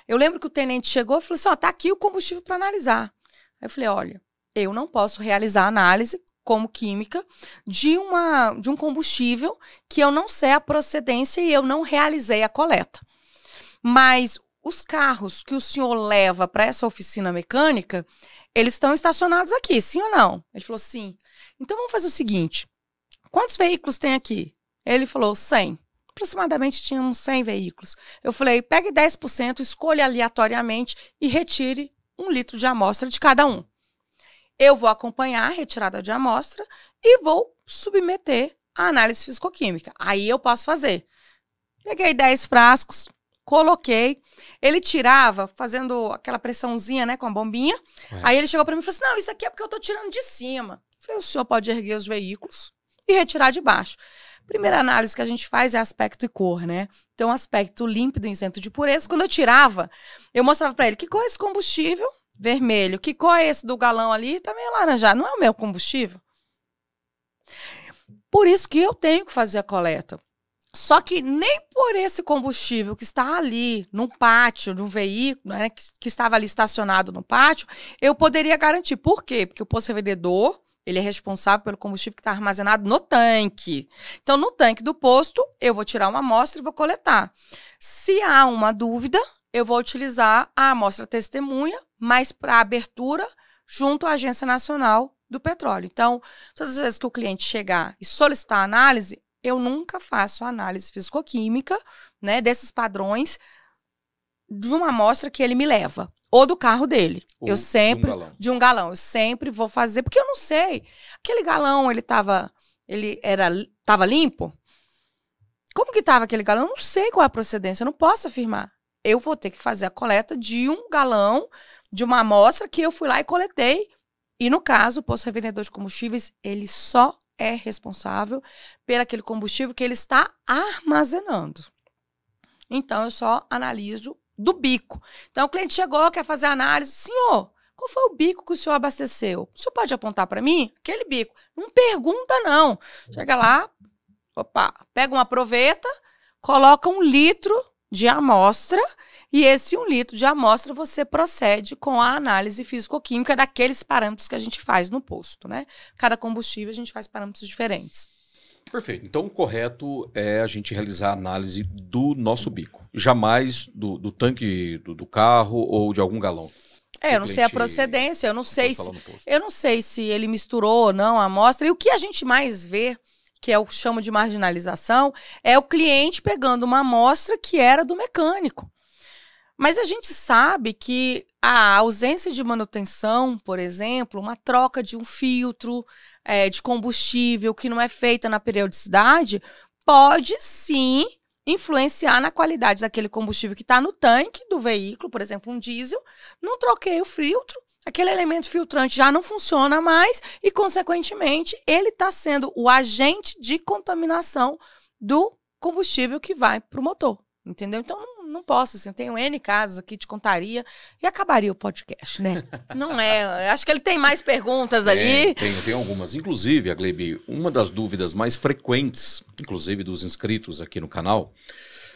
Eu lembro que o tenente chegou e falou assim: ó, oh, tá aqui o combustível para analisar. Aí eu falei: olha, eu não posso realizar análise como química, de, uma, de um combustível que eu não sei a procedência e eu não realizei a coleta. Mas os carros que o senhor leva para essa oficina mecânica, eles estão estacionados aqui, sim ou não? Ele falou, sim. Então vamos fazer o seguinte: quantos veículos tem aqui? Ele falou, 100. Aproximadamente tínhamos 100 veículos. Eu falei, pegue 10%, escolha aleatoriamente e retire um litro de amostra de cada um. Eu vou acompanhar a retirada de amostra e vou submeter a análise fisicoquímica. Aí eu posso fazer. Peguei 10 frascos, coloquei. Ele tirava, fazendo aquela pressãozinha, né, com a bombinha. É. Aí ele chegou para mim e falou assim: Não, isso aqui é porque eu tô tirando de cima. Eu falei: O senhor pode erguer os veículos e retirar de baixo. Primeira análise que a gente faz é aspecto e cor, né? Então, aspecto límpido, isento de pureza. Quando eu tirava, eu mostrava para ele que cor é esse combustível, Vermelho. Que cor é esse do galão ali? Tá meio laranjado. Não é o meu combustível? Por isso que eu tenho que fazer a coleta. Só que nem por esse combustível que está ali, no pátio, no veículo, né, que, que, estava ali estacionado no pátio, eu poderia garantir. Por quê? Porque o posto revendedor, ele é responsável pelo combustível que está armazenado no tanque. Então, no tanque do posto, eu vou tirar uma amostra e vou coletar. Se há uma dúvida, eu vou utilizar a amostra testemunha, mas para abertura, junto à Agência Nacional do Petróleo. Então, todas as vezes que o cliente chegar e solicitar análise, eu nunca faço análise fisicoquímica, né, desses padrões de uma amostra que ele me leva ou do carro dele. Ou eu sempre de um, de um, galão, eu sempre vou fazer porque eu não sei. Aquele galão, ele tava ele era tava limpo? Como que tava aquele galão? Eu não sei qual é a procedência, eu não posso afirmar eu vou ter que fazer a coleta de um galão, de uma amostra que eu fui lá e coletei. E no caso, o posto revendedor de combustíveis, ele só é responsável pelo aquele combustível que ele está armazenando. Então, eu só analiso do bico. Então, o cliente chegou, quer fazer análise. Senhor, qual foi o bico que o senhor abasteceu? O senhor pode apontar para mim? Aquele bico. Não pergunta, não. Chega lá, opa, pega uma proveta, coloca um litro de amostra e esse um litro de amostra você procede com a análise físico-química daqueles parâmetros que a gente faz no posto, né? Cada combustível a gente faz parâmetros diferentes. Perfeito. Então, o correto é a gente realizar a análise do nosso bico, jamais do, do tanque do, do, carro ou de algum galão. É, eu não sei a procedência, eu não sei se eu não sei se ele misturou ou não a amostra. E o que a gente mais vê que é o que chamo de marginalização, é o cliente pegando uma amostra que era do mecânico. Mas a gente sabe que a ausência de manutenção, por exemplo, uma troca de um filtro é, de combustível que não é feita na periodicidade, pode sim influenciar na qualidade daquele combustível que está no tanque do veículo, por exemplo, um diesel. Não troquei o filtro, aquele elemento filtrante já não funciona mais e, consequentemente, ele está sendo o agente de contaminação do combustível que vai para o motor. Entendeu? Então, não, não, posso, assim, eu tenho N casos aqui, te contaria, e acabaria o podcast, né? não é, acho que ele tem mais perguntas é, ali. Tem, tem algumas. Inclusive, a Glebe, uma das dúvidas mais frequentes, inclusive dos inscritos aqui no canal,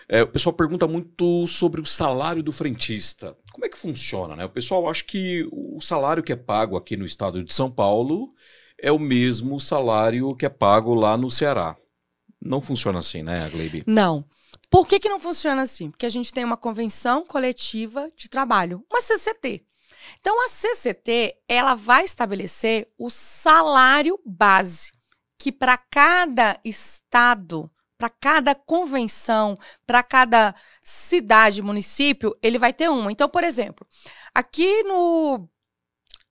é, o pessoal pergunta muito sobre o salário do frentista. Como é que funciona, né? O pessoal acha que o salário que é pago aqui no estado de São Paulo é o mesmo salário que é pago lá no Ceará. Não funciona assim, né, Gleibe? Não. Por que, que não funciona assim? Porque a gente tem uma convenção coletiva de trabalho, uma CCT. Então, a CCT ela vai estabelecer o salário base, que para cada estado para cada convenção, para cada cidade, município, ele vai ter uma. Então, por exemplo, aqui no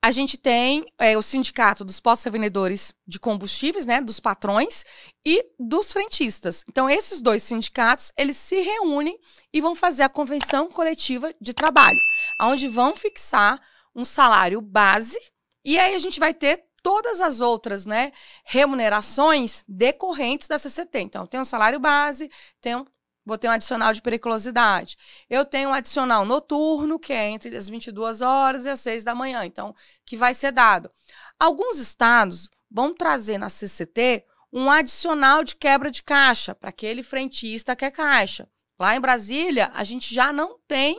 a gente tem é, o sindicato dos postos revendedores de combustíveis, né, dos patrões e dos frentistas. Então esses dois sindicatos eles se reúnem e vão fazer a convenção coletiva de trabalho, onde vão fixar um salário base e aí a gente vai ter todas as outras né, remunerações decorrentes da CCT. Então, eu tenho um salário base, tenho, vou ter um adicional de periculosidade. Eu tenho um adicional noturno, que é entre as 22 horas e as 6 da manhã, então, que vai ser dado. Alguns estados vão trazer na CCT um adicional de quebra de caixa para aquele frentista que é caixa. Lá em Brasília, a gente já não tem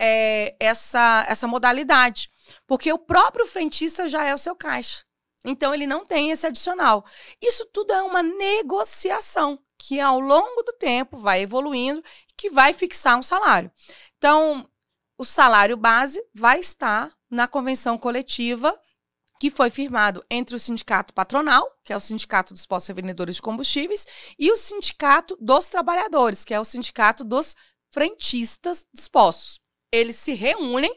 é, essa, essa modalidade, porque o próprio frentista já é o seu caixa. Então ele não tem esse adicional. Isso tudo é uma negociação que ao longo do tempo vai evoluindo, que vai fixar um salário. Então, o salário base vai estar na convenção coletiva que foi firmado entre o sindicato patronal, que é o sindicato dos postos revendedores de combustíveis, e o sindicato dos trabalhadores, que é o sindicato dos frentistas dos postos. Eles se reúnem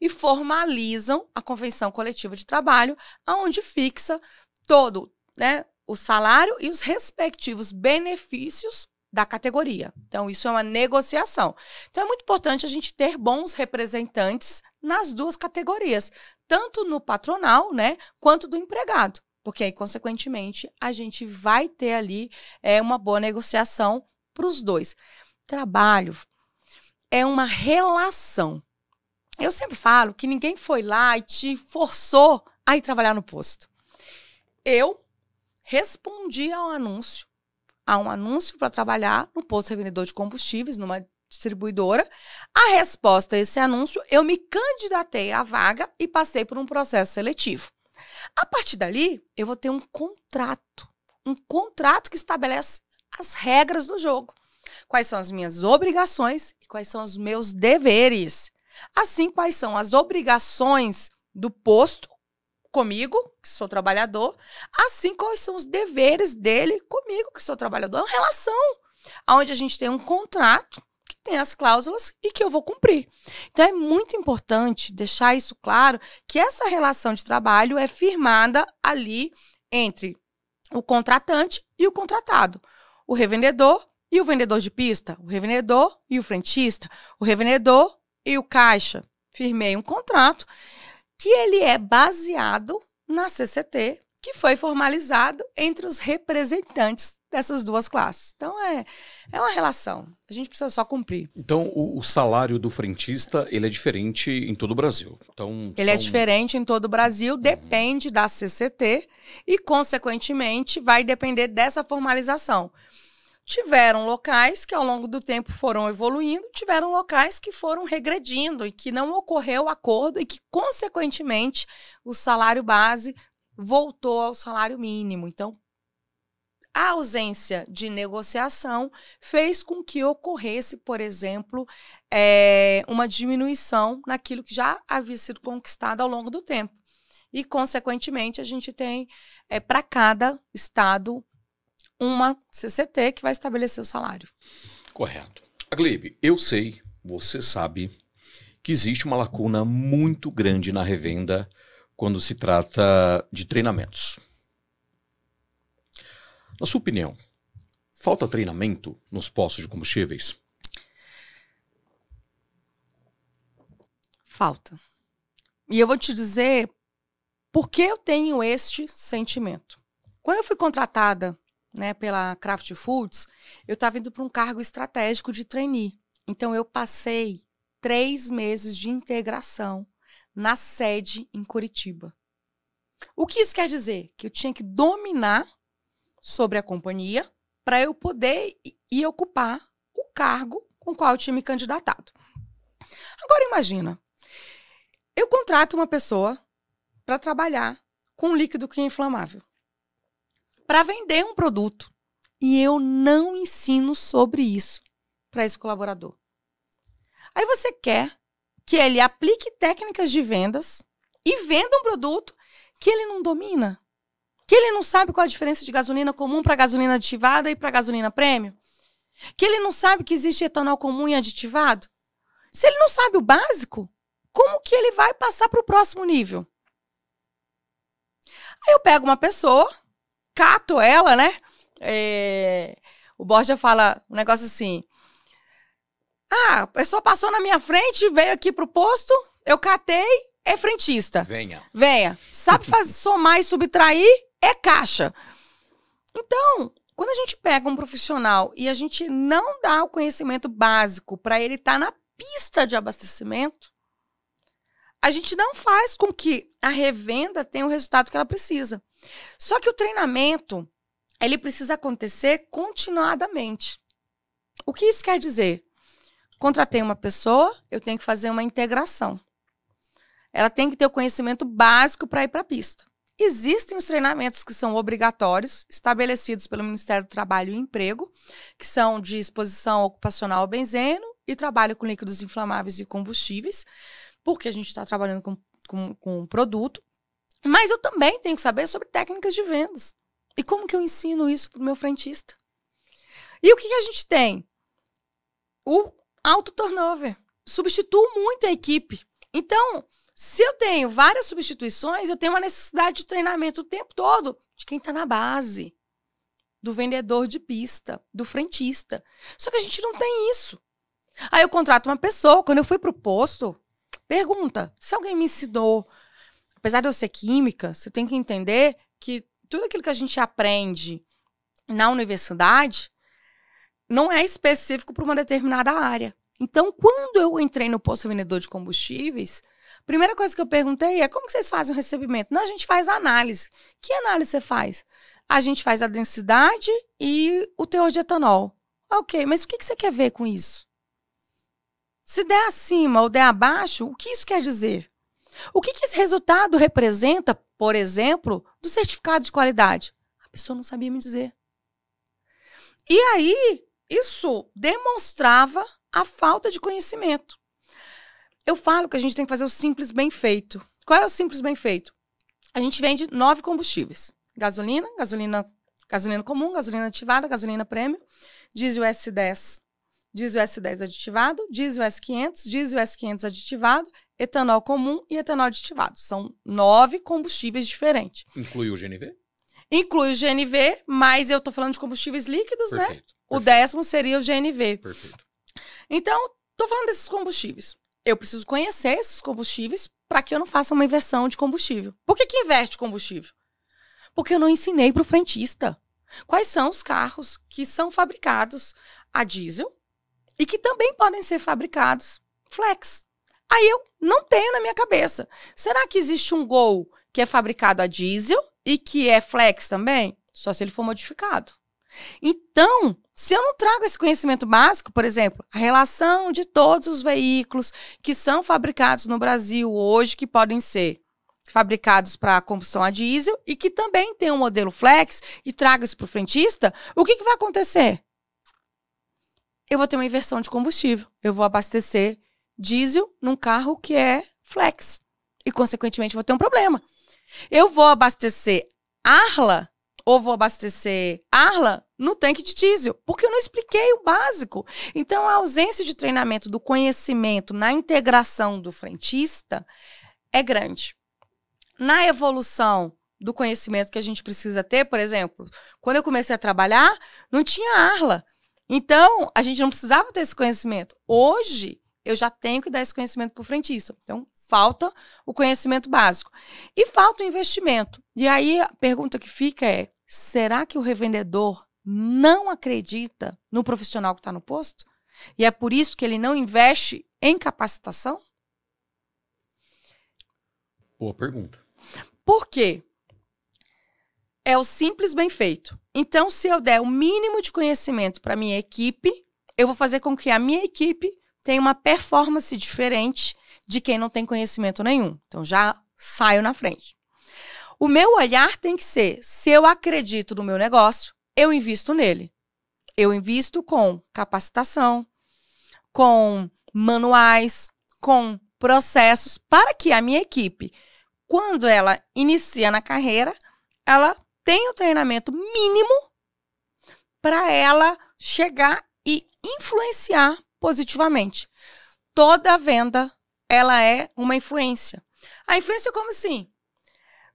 e formalizam a convenção coletiva de trabalho, aonde fixa todo, né, o salário e os respectivos benefícios da categoria. Então, isso é uma negociação. Então, é muito importante a gente ter bons representantes nas duas categorias, tanto no patronal, né, quanto do empregado. Porque aí, consequentemente, a gente vai ter ali é, uma boa negociação para os dois. Trabalho é uma relação. Eu sempre falo que ninguém foi lá e te forçou a ir trabalhar no posto. Eu respondi ao anúncio, a um anúncio para trabalhar no posto revendedor de combustíveis, numa distribuidora. A resposta a esse anúncio, eu me candidatei à vaga e passei por um processo seletivo. A partir dali, eu vou ter um contrato, um contrato que estabelece as regras do jogo. Quais são as minhas obrigações e quais são os meus deveres. Assim, quais são as obrigações do posto comigo, que sou trabalhador, assim quais são os deveres dele comigo, que sou trabalhador. É uma relação onde a gente tem um contrato que tem as cláusulas e que eu vou cumprir. Então é muito importante deixar isso claro que essa relação de trabalho é firmada ali entre o contratante e o contratado, o revendedor e o vendedor de pista, o revendedor e o frentista, o revendedor e o Caixa, firmei um contrato que ele é baseado na CCT, que foi formalizado entre os representantes dessas duas classes. Então é, é uma relação. A gente precisa só cumprir. Então o, o salário do frentista ele é diferente em todo o Brasil. Então ele é são... é diferente em todo o Brasil, depende da CCT e consequentemente vai depender dessa formalização. Tiveram locais que ao longo do tempo foram evoluindo, tiveram locais que foram regredindo e que não ocorreu acordo e que, consequentemente, o salário base voltou ao salário mínimo. Então, a ausência de negociação fez com que ocorresse, por exemplo, é, uma diminuição naquilo que já havia sido conquistado ao longo do tempo. E, consequentemente, a gente tem é, para cada estado uma CCT que vai estabelecer o salário. Correto. Aglebe, eu sei, você sabe, que existe uma lacuna muito grande na revenda quando se trata de treinamentos. Na sua opinião, falta treinamento nos postos de combustíveis? Falta. E eu vou te dizer por que eu tenho este sentimento. Quando eu fui contratada né, pela Kraft Foods, eu estava indo para um cargo estratégico de trainee. Então, eu passei três meses de integração na sede em Curitiba. O que isso quer dizer? Que eu tinha que dominar sobre a companhia para eu poder ir ocupar o cargo com o qual eu tinha me candidatado. Agora imagina, eu contrato uma pessoa para trabalhar com um líquido que é inflamável para vender um produto. E eu não ensino sobre isso para esse colaborador. Aí você quer que ele aplique técnicas de vendas e venda um produto que ele não domina, que ele não sabe qual a diferença de gasolina comum para gasolina aditivada e para gasolina prêmio, que ele não sabe que existe etanol comum e aditivado. Se ele não sabe o básico, como que ele vai passar para o próximo nível? Aí eu pego uma pessoa cato ela, né? É, o Borja fala um negócio assim. Ah, a pessoa passou na minha frente, veio aqui pro posto, eu catei, é frentista. Venha. Venha. Sabe fazer, somar e subtrair, é caixa. Então, quando a gente pega um profissional e a gente não dá o conhecimento básico para ele estar tá na pista de abastecimento, a gente não faz com que a revenda tenha o resultado que ela precisa. Só que o treinamento, ele precisa acontecer continuadamente. O que isso quer dizer? Contratei uma pessoa, eu tenho que fazer uma integração. Ela tem que ter o conhecimento básico para ir para a pista. Existem os treinamentos que são obrigatórios, estabelecidos pelo Ministério do Trabalho e Emprego, que são de exposição ocupacional ao benzeno e trabalho com líquidos inflamáveis e combustíveis, porque a gente está trabalhando com, com, com um produto. Mas eu também tenho que saber sobre técnicas de vendas. E como que eu ensino isso para o meu frentista? E o que, que a gente tem? O alto turnover. Substituo muito a equipe. Então, se eu tenho várias substituições, eu tenho uma necessidade de treinamento o tempo todo de quem está na base, do vendedor de pista, do frentista. Só que a gente não tem isso. Aí eu contrato uma pessoa, quando eu fui para o posto, pergunta se alguém me ensinou apesar de eu ser química, você tem que entender que tudo aquilo que a gente aprende na universidade não é específico para uma determinada área. Então, quando eu entrei no posto vendedor de combustíveis, primeira coisa que eu perguntei é como vocês fazem o recebimento? Não, a gente faz análise. Que análise você faz? A gente faz a densidade e o teor de etanol. Ok, mas o que você quer ver com isso? Se der acima ou der abaixo, o que isso quer dizer? O que, que esse resultado representa, por exemplo, do certificado de qualidade? A pessoa não sabia me dizer. E aí, isso demonstrava a falta de conhecimento. Eu falo que a gente tem que fazer o simples bem feito. Qual é o simples bem feito? A gente vende nove combustíveis: gasolina, gasolina, gasolina comum, gasolina ativada, gasolina prêmio, diesel S10, diesel S10 aditivado, diesel S500, diesel S500 aditivado etanol comum e etanol aditivado. São nove combustíveis diferentes. Inclui o GNV? Inclui o GNV, mas eu estou falando de combustíveis líquidos, perfeito, né? Perfeito. O décimo seria o GNV. Perfeito. Então, estou falando desses combustíveis. Eu preciso conhecer esses combustíveis para que eu não faça uma inversão de combustível. Por que, que inverte combustível? Porque eu não ensinei para o frentista. Quais são os carros que são fabricados a diesel e que também podem ser fabricados flex? Aí eu não tenho na minha cabeça. Será que existe um Gol que é fabricado a diesel e que é flex também? Só se ele for modificado. Então, se eu não trago esse conhecimento básico, por exemplo, a relação de todos os veículos que são fabricados no Brasil hoje, que podem ser fabricados para combustão a diesel e que também tem um modelo flex e trago isso para o frentista, o que, que vai acontecer? Eu vou ter uma inversão de combustível. Eu vou abastecer diesel num carro que é flex. E, consequentemente, vou ter um problema. Eu vou abastecer Arla ou vou abastecer Arla no tanque de diesel, porque eu não expliquei o básico. Então, a ausência de treinamento do conhecimento na integração do frentista é grande. Na evolução do conhecimento que a gente precisa ter, por exemplo, quando eu comecei a trabalhar, não tinha Arla. Então, a gente não precisava ter esse conhecimento. Hoje, eu já tenho que dar esse conhecimento para o frentista. Então, falta o conhecimento básico. E falta o investimento. E aí, a pergunta que fica é: será que o revendedor não acredita no profissional que está no posto? E é por isso que ele não investe em capacitação? Boa pergunta. Por quê? É o simples bem feito. Então, se eu der o mínimo de conhecimento para minha equipe, eu vou fazer com que a minha equipe tem uma performance diferente de quem não tem conhecimento nenhum. Então já saio na frente. O meu olhar tem que ser: se eu acredito no meu negócio, eu invisto nele. Eu invisto com capacitação, com manuais, com processos, para que a minha equipe, quando ela inicia na carreira, ela tenha o treinamento mínimo para ela chegar e influenciar positivamente. Toda venda, ela é uma influência. A influência como assim?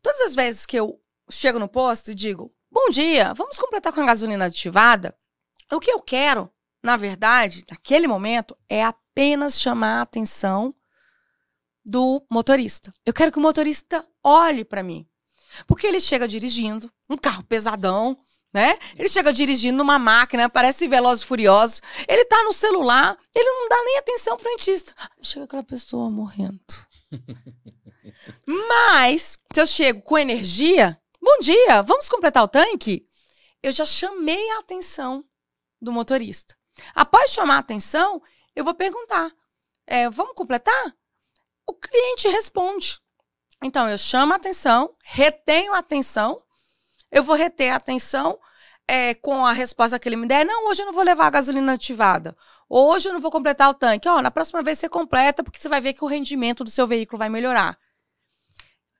Todas as vezes que eu chego no posto e digo, bom dia, vamos completar com a gasolina aditivada, o que eu quero, na verdade, naquele momento, é apenas chamar a atenção do motorista. Eu quero que o motorista olhe para mim. Porque ele chega dirigindo, um carro pesadão, né? Ele chega dirigindo numa máquina, parece veloz e furioso. Ele tá no celular, ele não dá nem atenção pro dentista. Chega aquela pessoa morrendo. Mas, se eu chego com energia, bom dia, vamos completar o tanque? Eu já chamei a atenção do motorista. Após chamar a atenção, eu vou perguntar: é, vamos completar? O cliente responde. Então, eu chamo a atenção, retenho a atenção eu vou reter a atenção é, com a resposta que ele me der. Não, hoje eu não vou levar a gasolina ativada. Hoje eu não vou completar o tanque. Ó, na próxima vez você completa, porque você vai ver que o rendimento do seu veículo vai melhorar.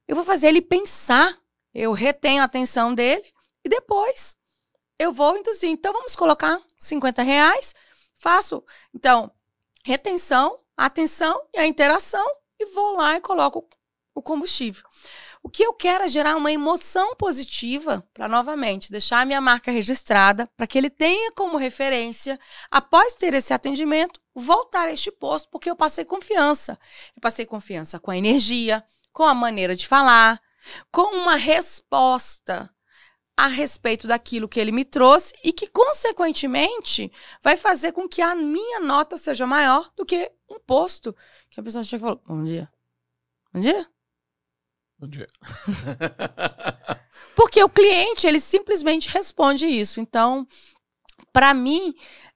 Eu vou fazer ele pensar. Eu retenho a atenção dele e depois eu vou induzir. Então vamos colocar 50 reais. Faço, então, retenção, atenção e a interação e vou lá e coloco o combustível. O que eu quero é gerar uma emoção positiva para, novamente, deixar a minha marca registrada, para que ele tenha como referência, após ter esse atendimento, voltar a este posto, porque eu passei confiança. Eu passei confiança com a energia, com a maneira de falar, com uma resposta a respeito daquilo que ele me trouxe e que, consequentemente, vai fazer com que a minha nota seja maior do que um posto. Que a pessoa chega e fala: Bom dia. Bom dia. Bom dia. É? Porque o cliente, ele simplesmente responde isso. Então, para mim,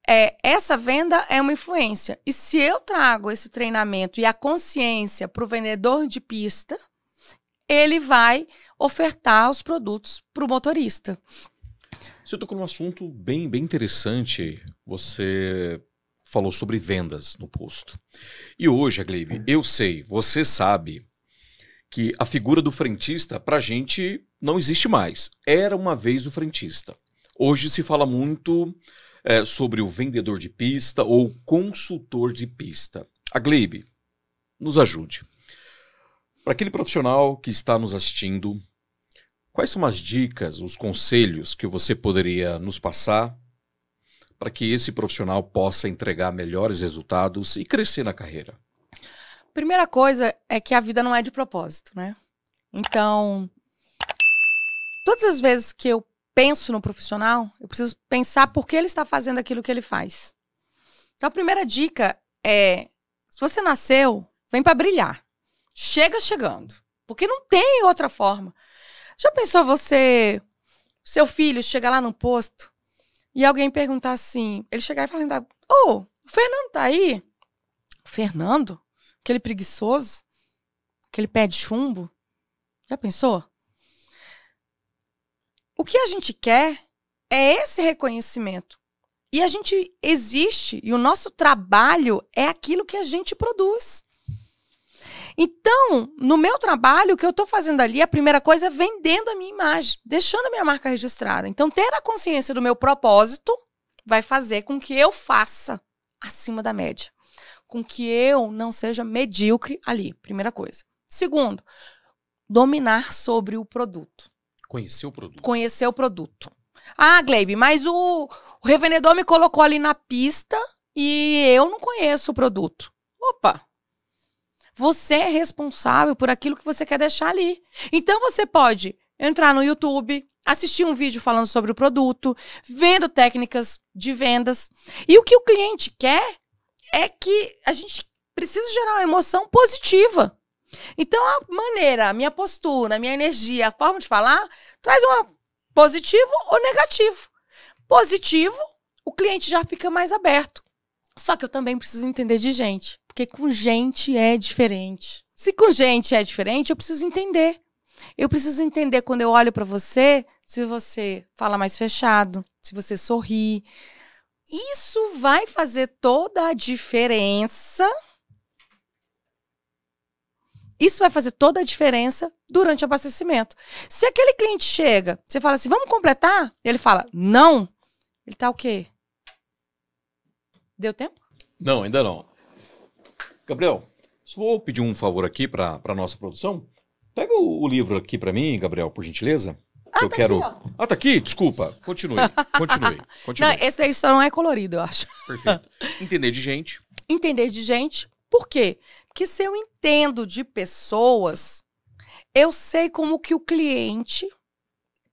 é, essa venda é uma influência. E se eu trago esse treinamento e a consciência para o vendedor de pista, ele vai ofertar os produtos para o motorista. Você tocou num assunto bem, bem interessante. Você falou sobre vendas no posto. E hoje, Gleib, eu sei, você sabe que a figura do frentista, para a gente, não existe mais. Era uma vez o frentista. Hoje se fala muito é, sobre o vendedor de pista ou consultor de pista. A Glebe, nos ajude. Para aquele profissional que está nos assistindo, quais são as dicas, os conselhos que você poderia nos passar para que esse profissional possa entregar melhores resultados e crescer na carreira? Primeira coisa é que a vida não é de propósito, né? Então, todas as vezes que eu penso no profissional, eu preciso pensar por que ele está fazendo aquilo que ele faz. Então, a primeira dica é: se você nasceu, vem para brilhar. Chega chegando, porque não tem outra forma. Já pensou você, seu filho, chegar lá no posto e alguém perguntar assim, ele chegar e falar: assim, "Ô, oh, o Fernando tá aí?" Fernando? Aquele preguiçoso, aquele pé de chumbo. Já pensou? O que a gente quer é esse reconhecimento. E a gente existe e o nosso trabalho é aquilo que a gente produz. Então, no meu trabalho, o que eu estou fazendo ali, a primeira coisa é vendendo a minha imagem, deixando a minha marca registrada. Então, ter a consciência do meu propósito vai fazer com que eu faça acima da média com que eu não seja medíocre ali, primeira coisa. Segundo, dominar sobre o produto. Conhecer o produto. Conhecer o produto. Ah, Glebe mas o, o revendedor me colocou ali na pista e eu não conheço o produto. Opa! Você é responsável por aquilo que você quer deixar ali. Então você pode entrar no YouTube, assistir um vídeo falando sobre o produto, vendo técnicas de vendas. E o que o cliente quer é que a gente precisa gerar uma emoção positiva. Então, a maneira, a minha postura, a minha energia, a forma de falar, traz um positivo ou negativo. Positivo, o cliente já fica mais aberto. Só que eu também preciso entender de gente, porque com gente é diferente. Se com gente é diferente, eu preciso entender. Eu preciso entender quando eu olho para você, se você fala mais fechado, se você sorri, isso vai fazer toda a diferença. Isso vai fazer toda a diferença durante o abastecimento. Se aquele cliente chega, você fala assim, vamos completar? Ele fala, não. Ele tá o quê? Deu tempo? Não, ainda não. Gabriel, vou pedir um favor aqui para a nossa produção. Pega o, o livro aqui para mim, Gabriel, por gentileza. Ah, que eu tá quero. Aqui, ah, tá aqui? Desculpa. Continue. Continue. continue. Não, esse daí só não é colorido, eu acho. Perfeito. Entender de gente. Entender de gente. Por quê? Porque se eu entendo de pessoas, eu sei como que o cliente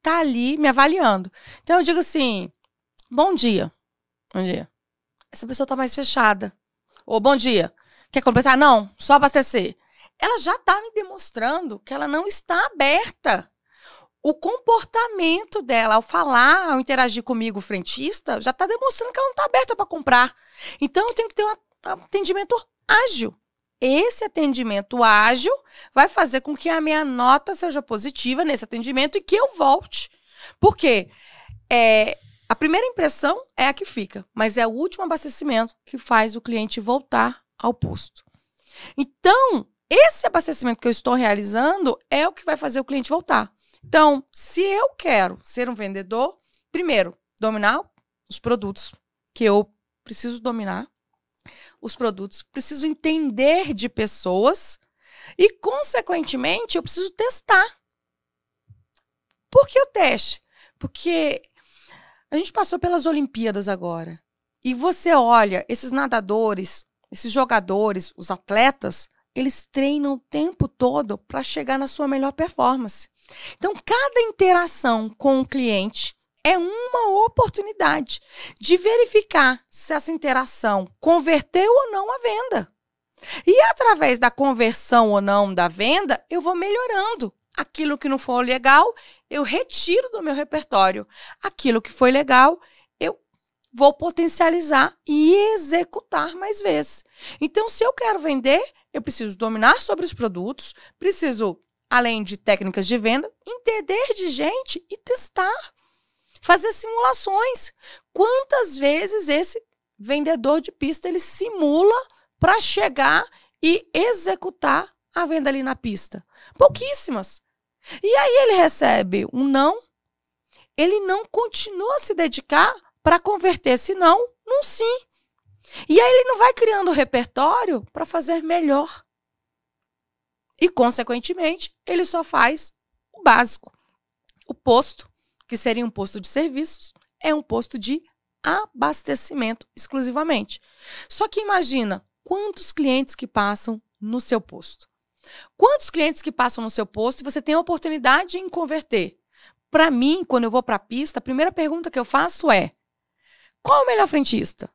tá ali me avaliando. Então eu digo assim: bom dia. Bom dia. Essa pessoa tá mais fechada. Ou bom dia. Quer completar? Não, só abastecer. Ela já tá me demonstrando que ela não está aberta o comportamento dela ao falar, ao interagir comigo, o frentista, já está demonstrando que ela não está aberta para comprar. Então eu tenho que ter um atendimento ágil. Esse atendimento ágil vai fazer com que a minha nota seja positiva nesse atendimento e que eu volte. Porque é, a primeira impressão é a que fica, mas é o último abastecimento que faz o cliente voltar ao posto. Então, esse abastecimento que eu estou realizando é o que vai fazer o cliente voltar. Então, se eu quero ser um vendedor, primeiro, dominar os produtos que eu preciso dominar, os produtos, preciso entender de pessoas e, consequentemente, eu preciso testar. Por que o teste? Porque a gente passou pelas Olimpíadas agora. E você olha, esses nadadores, esses jogadores, os atletas, eles treinam o tempo todo para chegar na sua melhor performance. Então, cada interação com o cliente é uma oportunidade de verificar se essa interação converteu ou não a venda. E através da conversão ou não da venda, eu vou melhorando. Aquilo que não for legal, eu retiro do meu repertório. Aquilo que foi legal, eu vou potencializar e executar mais vezes. Então, se eu quero vender, eu preciso dominar sobre os produtos, preciso além de técnicas de venda, entender de gente e testar. Fazer simulações. Quantas vezes esse vendedor de pista ele simula para chegar e executar a venda ali na pista? Pouquíssimas. E aí ele recebe um não, ele não continua a se dedicar para converter esse não num sim. E aí ele não vai criando repertório para fazer melhor. E, consequentemente, ele só faz o básico. O posto, que seria um posto de serviços, é um posto de abastecimento exclusivamente. Só que imagina quantos clientes que passam no seu posto. Quantos clientes que passam no seu posto e você tem a oportunidade em converter? Para mim, quando eu vou para a pista, a primeira pergunta que eu faço é: qual o melhor frentista?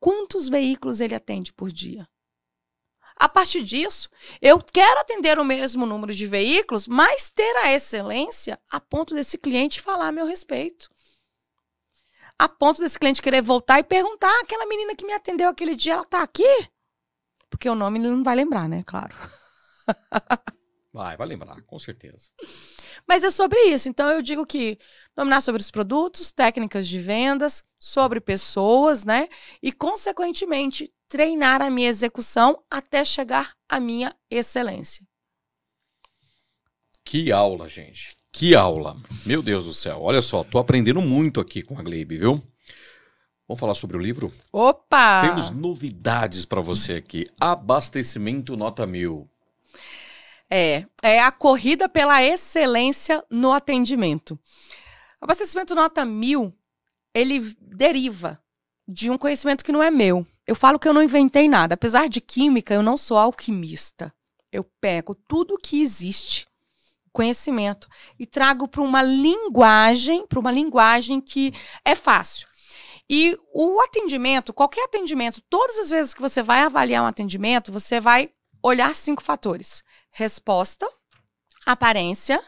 Quantos veículos ele atende por dia? A partir disso, eu quero atender o mesmo número de veículos, mas ter a excelência a ponto desse cliente falar a meu respeito. A ponto desse cliente querer voltar e perguntar: aquela menina que me atendeu aquele dia, ela tá aqui? Porque o nome ele não vai lembrar, né? Claro. Vai, vai lembrar, com certeza. Mas é sobre isso. Então eu digo que dominar sobre os produtos, técnicas de vendas, sobre pessoas, né? E, consequentemente, treinar a minha execução até chegar à minha excelência. Que aula, gente. Que aula. Meu Deus do céu. Olha só, tô aprendendo muito aqui com a Glebe, viu? Vamos falar sobre o livro? Opa! Temos novidades para você aqui. Abastecimento nota mil. É, é a corrida pela excelência no atendimento. Abastecimento nota mil, ele deriva de um conhecimento que não é meu. Eu falo que eu não inventei nada. Apesar de química, eu não sou alquimista. Eu pego tudo que existe, conhecimento, e trago para uma linguagem, para uma linguagem que é fácil. E o atendimento, qualquer atendimento, todas as vezes que você vai avaliar um atendimento, você vai olhar cinco fatores: resposta, aparência,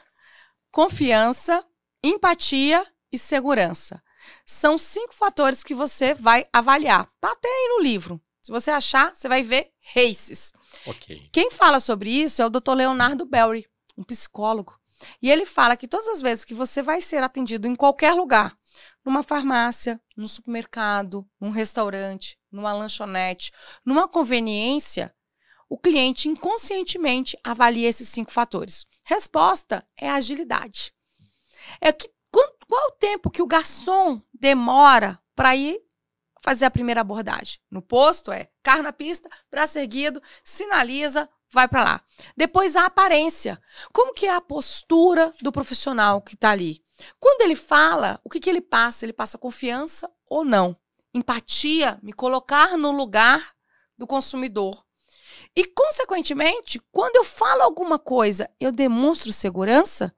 confiança, empatia e segurança. São cinco fatores que você vai avaliar. Tá até aí no livro. Se você achar, você vai ver races. Okay. Quem fala sobre isso é o Dr. Leonardo Berry, um psicólogo. E ele fala que todas as vezes que você vai ser atendido em qualquer lugar, numa farmácia, num supermercado, num restaurante, numa lanchonete, numa conveniência, o cliente inconscientemente avalia esses cinco fatores. Resposta é agilidade. É que quanto, qual o tempo que o garçom demora para ir fazer a primeira abordagem? No posto é carro na pista, braço erguido, sinaliza, vai para lá. Depois a aparência. Como que é a postura do profissional que está ali? Quando ele fala, o que, que ele passa? Ele passa confiança ou não? Empatia, me colocar no lugar do consumidor. E, consequentemente, quando eu falo alguma coisa, eu demonstro segurança?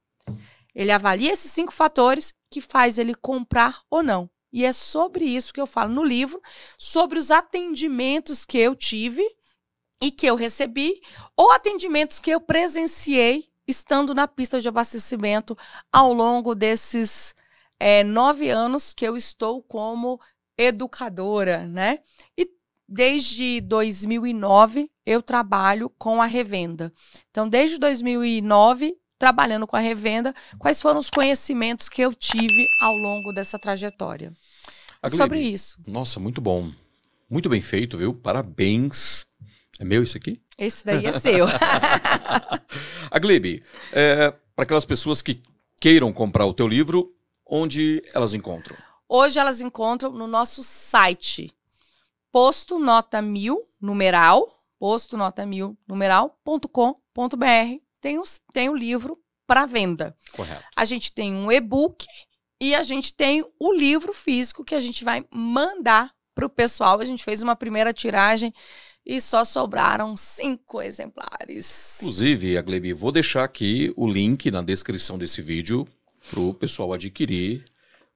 Ele avalia esses cinco fatores que faz ele comprar ou não. E é sobre isso que eu falo no livro, sobre os atendimentos que eu tive e que eu recebi, ou atendimentos que eu presenciei estando na pista de abastecimento ao longo desses é, nove anos que eu estou como educadora, né? E desde 2009 eu trabalho com a revenda. Então, desde 2009 trabalhando com a revenda, quais foram os conhecimentos que eu tive ao longo dessa trajetória. Sobre isso. Nossa, muito bom. Muito bem feito, viu? Parabéns. É meu isso aqui? Esse daí é seu. a Glebe, é, para aquelas pessoas que queiram comprar o teu livro, onde elas encontram? Hoje elas encontram no nosso site, posto nota mil, numeral, posto nota mil, numeral.com.br tem, o tem o livro para venda. Correto. A gente tem um e-book e a gente tem o livro físico que a gente vai mandar para o pessoal. A gente fez uma primeira tiragem e só sobraram cinco exemplares. Inclusive, Aglebi, vou deixar aqui o link na descrição desse vídeo para o pessoal adquirir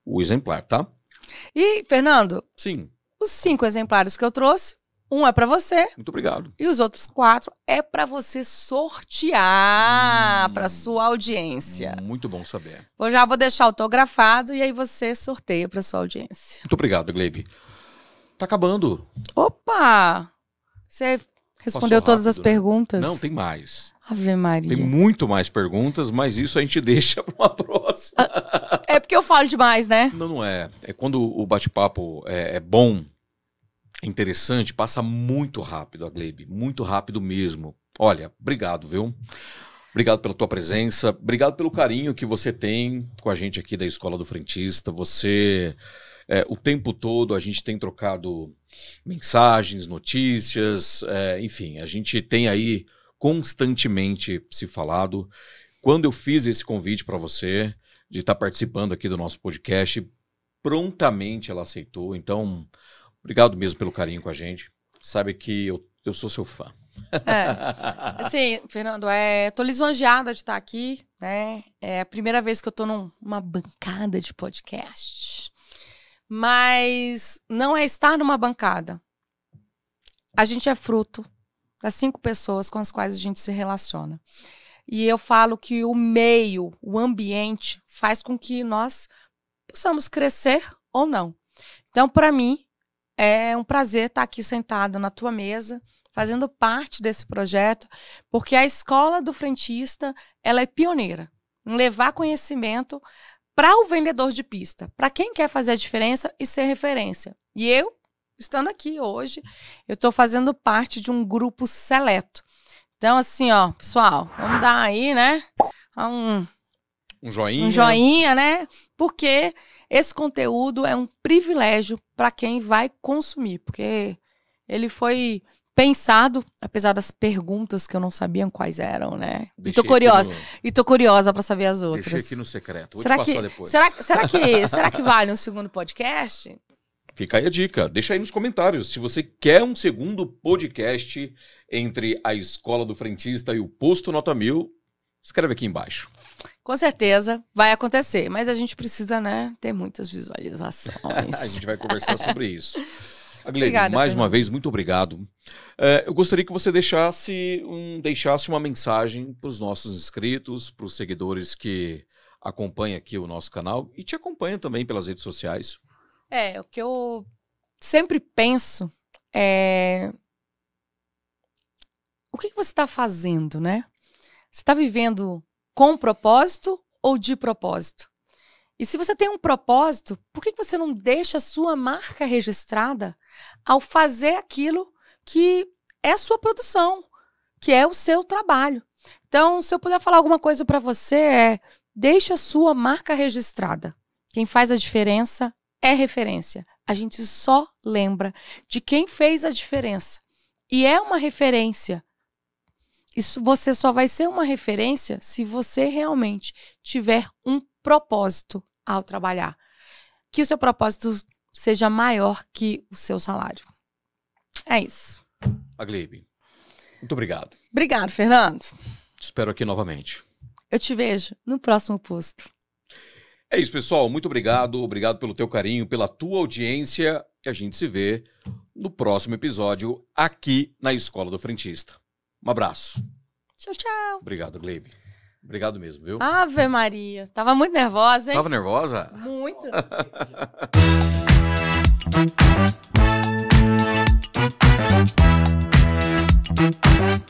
o exemplar, tá? E, Fernando? Sim. Os cinco exemplares que eu trouxe um é para você. Muito obrigado. E os outros quatro é para você sortear hum, para sua audiência. Muito bom saber. Eu já vou deixar autografado e aí você sorteia para sua audiência. Muito obrigado, Gleibe. Tá acabando. Opa! Você respondeu todas as né? perguntas? Não, tem mais. Ave Maria. Tem muito mais perguntas, mas isso a gente deixa para uma próxima. Ah, é porque eu falo demais, né? Não, não é. É quando o bate-papo é, é bom interessante, passa muito rápido, a Glebe, muito rápido mesmo. Olha, obrigado, viu? Obrigado pela tua presença, obrigado pelo carinho que você tem com a gente aqui da Escola do Frentista. Você, é, o tempo todo, a gente tem trocado mensagens, notícias, é, enfim, a gente tem aí constantemente se falado. Quando eu fiz esse convite para você de estar tá participando aqui do nosso podcast, prontamente ela aceitou. Então, Obrigado mesmo pelo carinho com a gente. Sabe que eu, eu sou seu fã. É. Assim, Fernando, é, tô lisonjeada de estar tá aqui, né? É a primeira vez que eu tô numa num, bancada de podcast. Mas não é estar numa bancada. A gente é fruto das cinco pessoas com as quais a gente se relaciona. E eu falo que o meio, o ambiente, faz com que nós possamos crescer ou não. Então, para mim, é um prazer estar aqui sentado na tua mesa, fazendo parte desse projeto, porque a escola do frentista ela é pioneira em levar conhecimento para o vendedor de pista, para quem quer fazer a diferença e ser referência. E eu, estando aqui hoje, eu estou fazendo parte de um grupo seleto. Então, assim, ó, pessoal, vamos dar aí, né? Um, um joinha. Um joinha, né? Porque esse conteúdo é um privilégio para quem vai consumir, porque ele foi pensado, apesar das perguntas que eu não sabia quais eram, né? Deixei e tô curiosa. No... E tô curiosa para saber as outras. Deixei aqui no secreto. Vou será te passar que... depois. Será, será que será que vale um segundo podcast? Fica aí a dica. Deixa aí nos comentários se você quer um segundo podcast entre a Escola do Frentista e o Posto Nota Mil. Escreve aqui embaixo. Com certeza vai acontecer, mas a gente precisa, né, ter muitas visualizações. a gente vai conversar sobre isso. Glenn, mais uma vez, muito obrigado. É, eu gostaria que você deixasse, um, deixasse uma mensagem para os nossos inscritos, para os seguidores que acompanham aqui o nosso canal e te acompanham também pelas redes sociais. É, o que eu sempre penso é. O que, que você está fazendo, né? Você está vivendo com propósito ou de propósito? E se você tem um propósito, por que você não deixa a sua marca registrada ao fazer aquilo que é a sua produção, que é o seu trabalho? Então, se eu puder falar alguma coisa para você, é deixe a sua marca registrada. Quem faz a diferença é referência. A gente só lembra de quem fez a diferença. E é uma referência isso você só vai ser uma referência se você realmente tiver um propósito ao trabalhar. Que o seu propósito seja maior que o seu salário. É isso. Aglibe, muito obrigado. Obrigado, Fernando. Te espero aqui novamente. Eu te vejo no próximo posto. É isso, pessoal. Muito obrigado. Obrigado pelo teu carinho, pela tua audiência. E a gente se vê no próximo episódio aqui na Escola do Frentista. Um abraço. Tchau, tchau. Obrigado, Gleibe. Obrigado mesmo, viu? Ave Maria. Tava muito nervosa, hein? Tava nervosa? Muito.